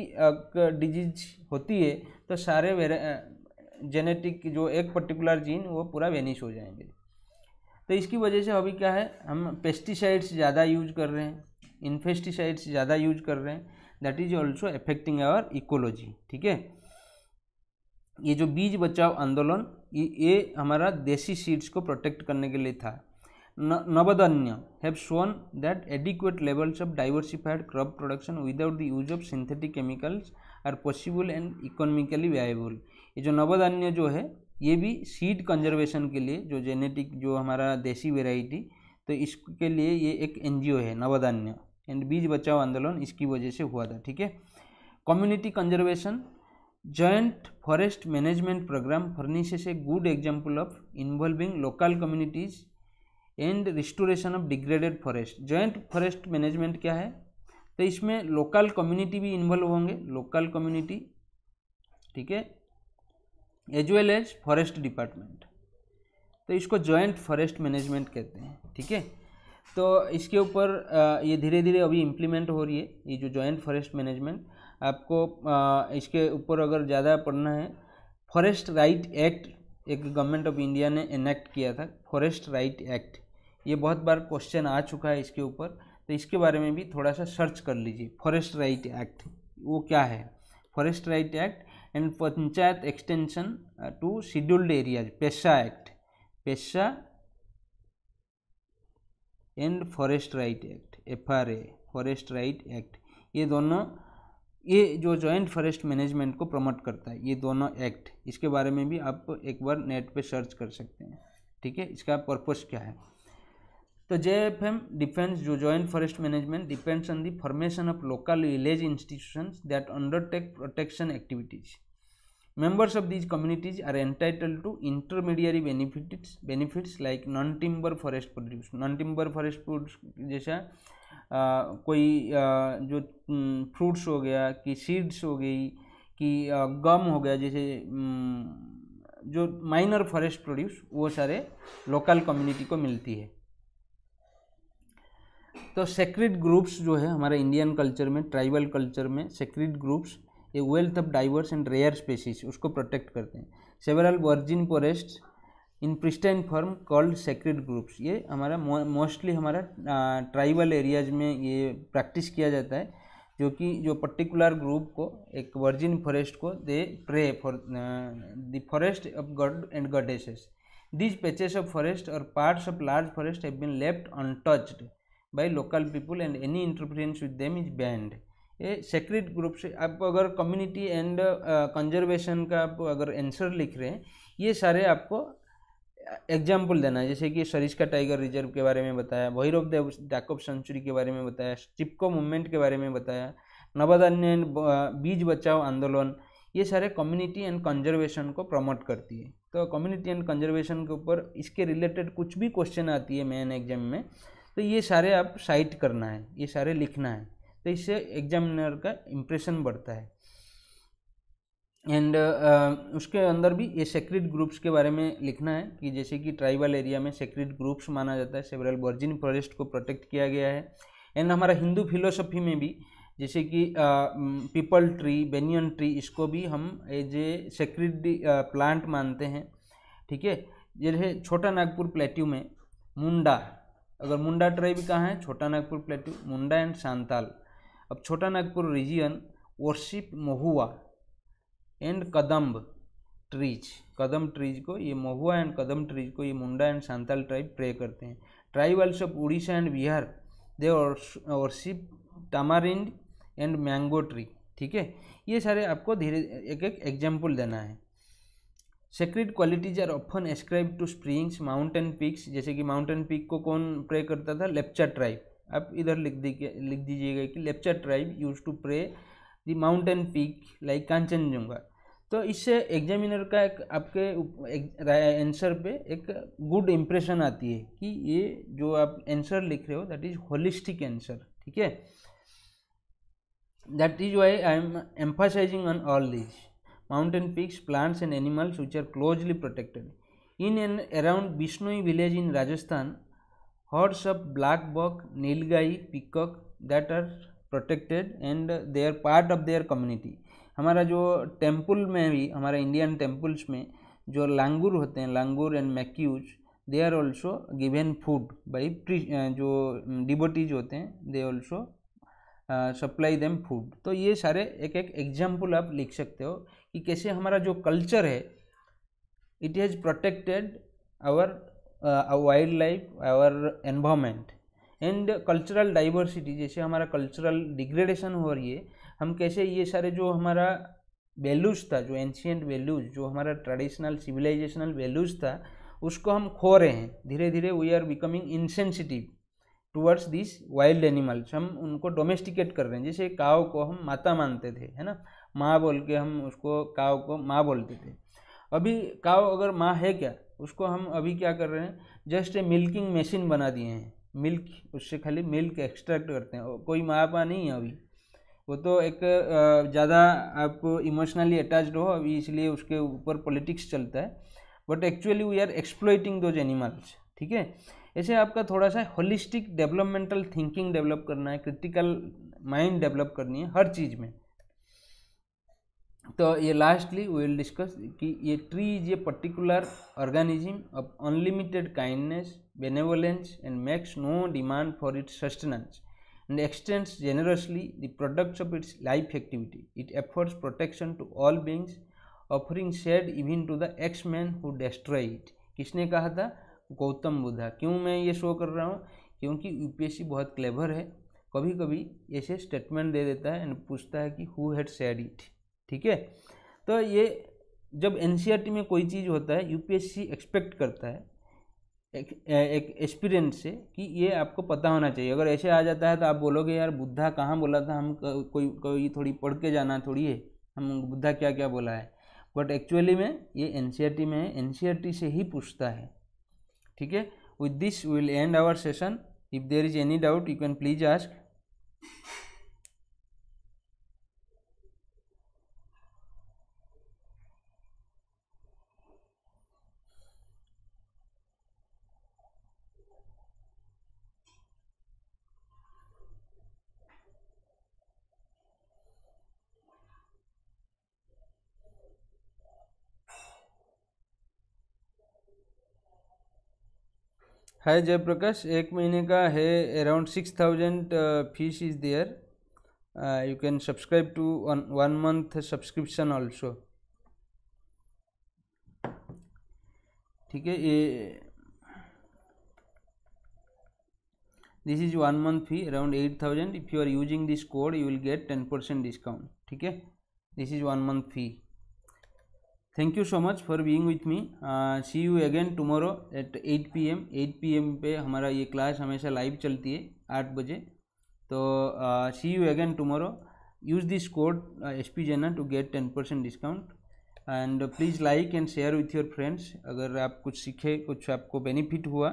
डिजीज होती है तो सारे जेनेटिक जो एक पर्टिकुलर जीन वो पूरा वेनिश हो जाएंगे तो इसकी वजह से अभी क्या है हम पेस्टिसाइड्स ज़्यादा यूज कर रहे हैं इन्फेस्टिसाइड्स ज़्यादा यूज कर रहे हैं that is also affecting our ecology ठीक है ये जो बीज बचाव आंदोलन ये हमारा देसी सीड्स को प्रोटेक्ट करने के लिए था Navadanya have shown that adequate levels of diversified crop production without the use of synthetic chemicals are possible and economically viable. ये जो नवदान्य जो है ये भी सीड कंजर्वेशन के लिए जो जेनेटिक जो हमारा देसी वेराइटी तो इसके लिए ये एक एनजीओ है नवदान्य एंड बीज बचाओ आंदोलन इसकी वजह से हुआ था ठीक है community conservation joint forest management programme furnishes a good example of involving local communities and restoration of degraded forest joint forest management क्या है तो इसमें लोकल कम्युनिटी भी इन्वॉल्व होंगे लोकल कम्युनिटी ठीक है as well as forest department तो इसको जॉइंट फॉरेस्ट मैनेजमेंट कहते हैं ठीक है तो इसके ऊपर ये धीरे धीरे अभी इम्प्लीमेंट हो रही है ये जो जॉइंट फॉरेस्ट मैनेजमेंट आपको इसके ऊपर अगर ज़्यादा पढ़ना है फॉरेस्ट राइट एक्ट एक गवर्नमेंट ऑफ इंडिया ने इनेक्ट किया था फॉरेस्ट राइट एक्ट ये बहुत बार क्वेश्चन आ चुका है इसके ऊपर तो इसके बारे में भी थोड़ा सा सर्च कर लीजिए फॉरेस्ट राइट एक्ट वो क्या है forest right act and panchayat extension to scheduled areas PESA act PESA and forest right act F R A forest right act ये दोनों ये जो जॉइंट फॉरेस्ट मैनेजमेंट को प्रमोट करता है ये दोनों एक्ट इसके बारे में भी आप एक बार नेट पे सर्च कर सकते हैं ठीक है इसका पर्पस क्या है तो जे एफ एम डिफेन्स जो joint forest management depends on the formation of local village institution that undertake protection activities members of these communities are entitle to intermediary benefits benefits like non timber forest produce non timber forest produce जैसा कोई आ, जो फ्रूट्स हो गया कि सीड्स हो गई कि गम हो गया जैसे जो माइनर फॉरेस्ट प्रोड्यूस वो सारे लोकल कम्युनिटी को मिलती है तो सेक्रेट ग्रुप्स जो है हमारे इंडियन कल्चर में ट्राइबल कल्चर में sacred groves a wealth of diverse and rare species उसको प्रोटेक्ट करते हैं several virgin forest in pristine form called sacred groves ये हमारा मोस्टली हमारा ट्राइबल एरियाज में ये प्रैक्टिस किया जाता है जो कि जो पर्टिकुलर ग्रुप को एक वर्जिन फॉरेस्ट को they pray for the forest of god and goddesses these patches of forest और parts of large forest have been left untouched by local people and any interference with them is banned ये सेक्रेट ग्रुप से आप अगर कम्युनिटी एंड कंजर्वेशन का आप अगर आंसर लिख रहे हैं ये सारे आपको एग्जाम्पल uh, देना है जैसे कि सरिस्का टाइगर रिजर्व के बारे में बताया भैरव देव डैकअप सेंचुरी के बारे में बताया चिपको मूवमेंट के बारे में बताया एंड uh, बीज बचाओ आंदोलन ये सारे कम्युनिटी एंड कंजर्वेशन को प्रमोट करती है तो कम्युनिटी एंड कंजर्वेशन के ऊपर इसके रिलेटेड कुछ भी क्वेश्चन आती है मेन एग्जाम में तो ये सारे आप साइट करना है ये सारे लिखना है तो इससे एग्जामिनर का इम्प्रेशन बढ़ता है एंड uh, उसके अंदर भी ये सेक्रेट ग्रुप्स के बारे में लिखना है कि जैसे कि ट्राइबल एरिया में सेक्रेट ग्रुप्स माना जाता है सेवरल वर्जिन फॉरेस्ट को प्रोटेक्ट किया गया है एंड हमारा हिंदू फिलोसफी में भी जैसे कि पीपल ट्री बेनियन ट्री इसको भी हम एज ए सेक्रेट प्लांट मानते हैं ठीक है जैसे छोटा नागपुर प्लेट्यू में मुंडा अगर मुंडा ट्राइब कहाँ है छोटा नागपुर प्लेटू मुंडा एंड सांताल अब Chota Nagpur region worship mahua and kadamba trees kadam trees को ये महुआ एंड कदम ट्रीज को ये Munda and Santhal tribe pray करते हैं tribals of Orissa and Bihar they worship tamarind and mango tree ठीक है ये सारे आपको धीरे एक एक एग्जाम्पल देना है sacred qualities are often ascribed to springs mountain peaks जैसे कि माउंटेन पीक को कौन प्रे करता था लेप्चा ट्राइब आप इधर लिख दीजिए लिख दीजिएगा कि Lepcha tribe use to pray the mountain peak like Kanchenjunga तो इससे एग्जामिनर का एक आपके आंसर पे एक गुड इम्प्रेशन आती है कि ये जो आप आंसर लिख रहे हो दैट इज होलिस्टिक आंसर ठीक है that is why I am emphasising on all this mountain peaks, plants and animals which are closely protected. In and around Bishnoi village in Rajasthan, herds of black buck, nilgai, peacock that are protected and they are part of their community. हमारा जो टेम्पल में भी हमारा इंडियन टेम्पल्स में जो लांगूर होते हैं langur and macaques they are also given food by जो डिबोटीज होते हैं they also supply them food तो ये सारे एक एक एग्जाम्पल आप लिख सकते हो कि कैसे हमारा जो कल्चर है it has protected our wild life our environment and cultural diversity जैसे हमारा कल्चरल डिग्रेडेशन हो रही है हम कैसे ये सारे जो हमारा वैल्यूज़ था जो एंशियंट वैल्यूज़ जो हमारा ट्रेडिशनल सिविलाइजेशनल वैल्यूज़ था उसको हम खो रहे हैं धीरे धीरे we are becoming insensitive towards this wild animals हम उनको डोमेस्टिकेट कर रहे हैं जैसे काव को हम माता मानते थे है ना माँ बोल के हम उसको काव को माँ बोलते थे अभी काव अगर माँ है क्या उसको हम अभी क्या कर रहे हैं जस्ट ए मिल्किंग मशीन बना दिए हैं मिल्क उससे खाली मिल्क एक्सट्रैक्ट करते हैं कोई माँ पा नहीं है अभी वो तो एक ज़्यादा आप इमोशनली अटैच्ड हो अभी इसलिए उसके ऊपर पॉलिटिक्स चलता है but actually we are exploiting those animals ठीक है ऐसे आपका थोड़ा सा होलिस्टिक डेवलपमेंटल थिंकिंग डेवलप करना है क्रिटिकल माइंड डेवलप करनी है हर चीज़ में तो ये लास्टली वी विल डिस्कस कि ये tree is a particular organism of unlimited kindness benevolence and makes no demand for its sustenance and extends generously the products of its life activity it affords protection to all beings offering shade even to the axe man who destroy it किसने कहा था गौतम बुद्धा क्यों मैं ये शो कर रहा हूँ क्योंकि यूपीएससी बहुत क्लेवर है कभी कभी ऐसे स्टेटमेंट दे देता है एंड पूछता है कि हु हैड सेड इट ठीक है तो ये जब एन e में कोई चीज़ होता है यूपीएससी एक्सपेक्ट करता है एक, एक्सपीरियंस से कि ये आपको पता होना चाहिए अगर ऐसे आ जाता है तो आप बोलोगे यार बुद्धा कहाँ बोला था हम कोई कोई थोड़ी पढ़ के जाना थोड़ी है हम बुद्धा क्या क्या बोला है बट एक्चुअली में ये एन e में है एन e से ही पूछता है ठीक है with this will end our session if there is any doubt you can please ask hi Jayprakash एक महीने का है around six thousand fees is there you can subscribe to one month subscription also ठीक है ये this is one month fee around eight thousand if you are using this code you will get ten percent discount ठीक है this is one month fee thank you so much for being with me see you again tomorrow at 8 PM 8 PM पे हमारा ये क्लास हमेशा लाइव चलती है आठ बजे तो see you again tomorrow use this code S P Jena to get ten percent discount and please like and share with your friends अगर आप कुछ सीखे कुछ आपको बेनिफिट हुआ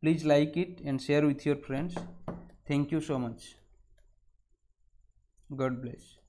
please like it and share with your friends thank you so much God bless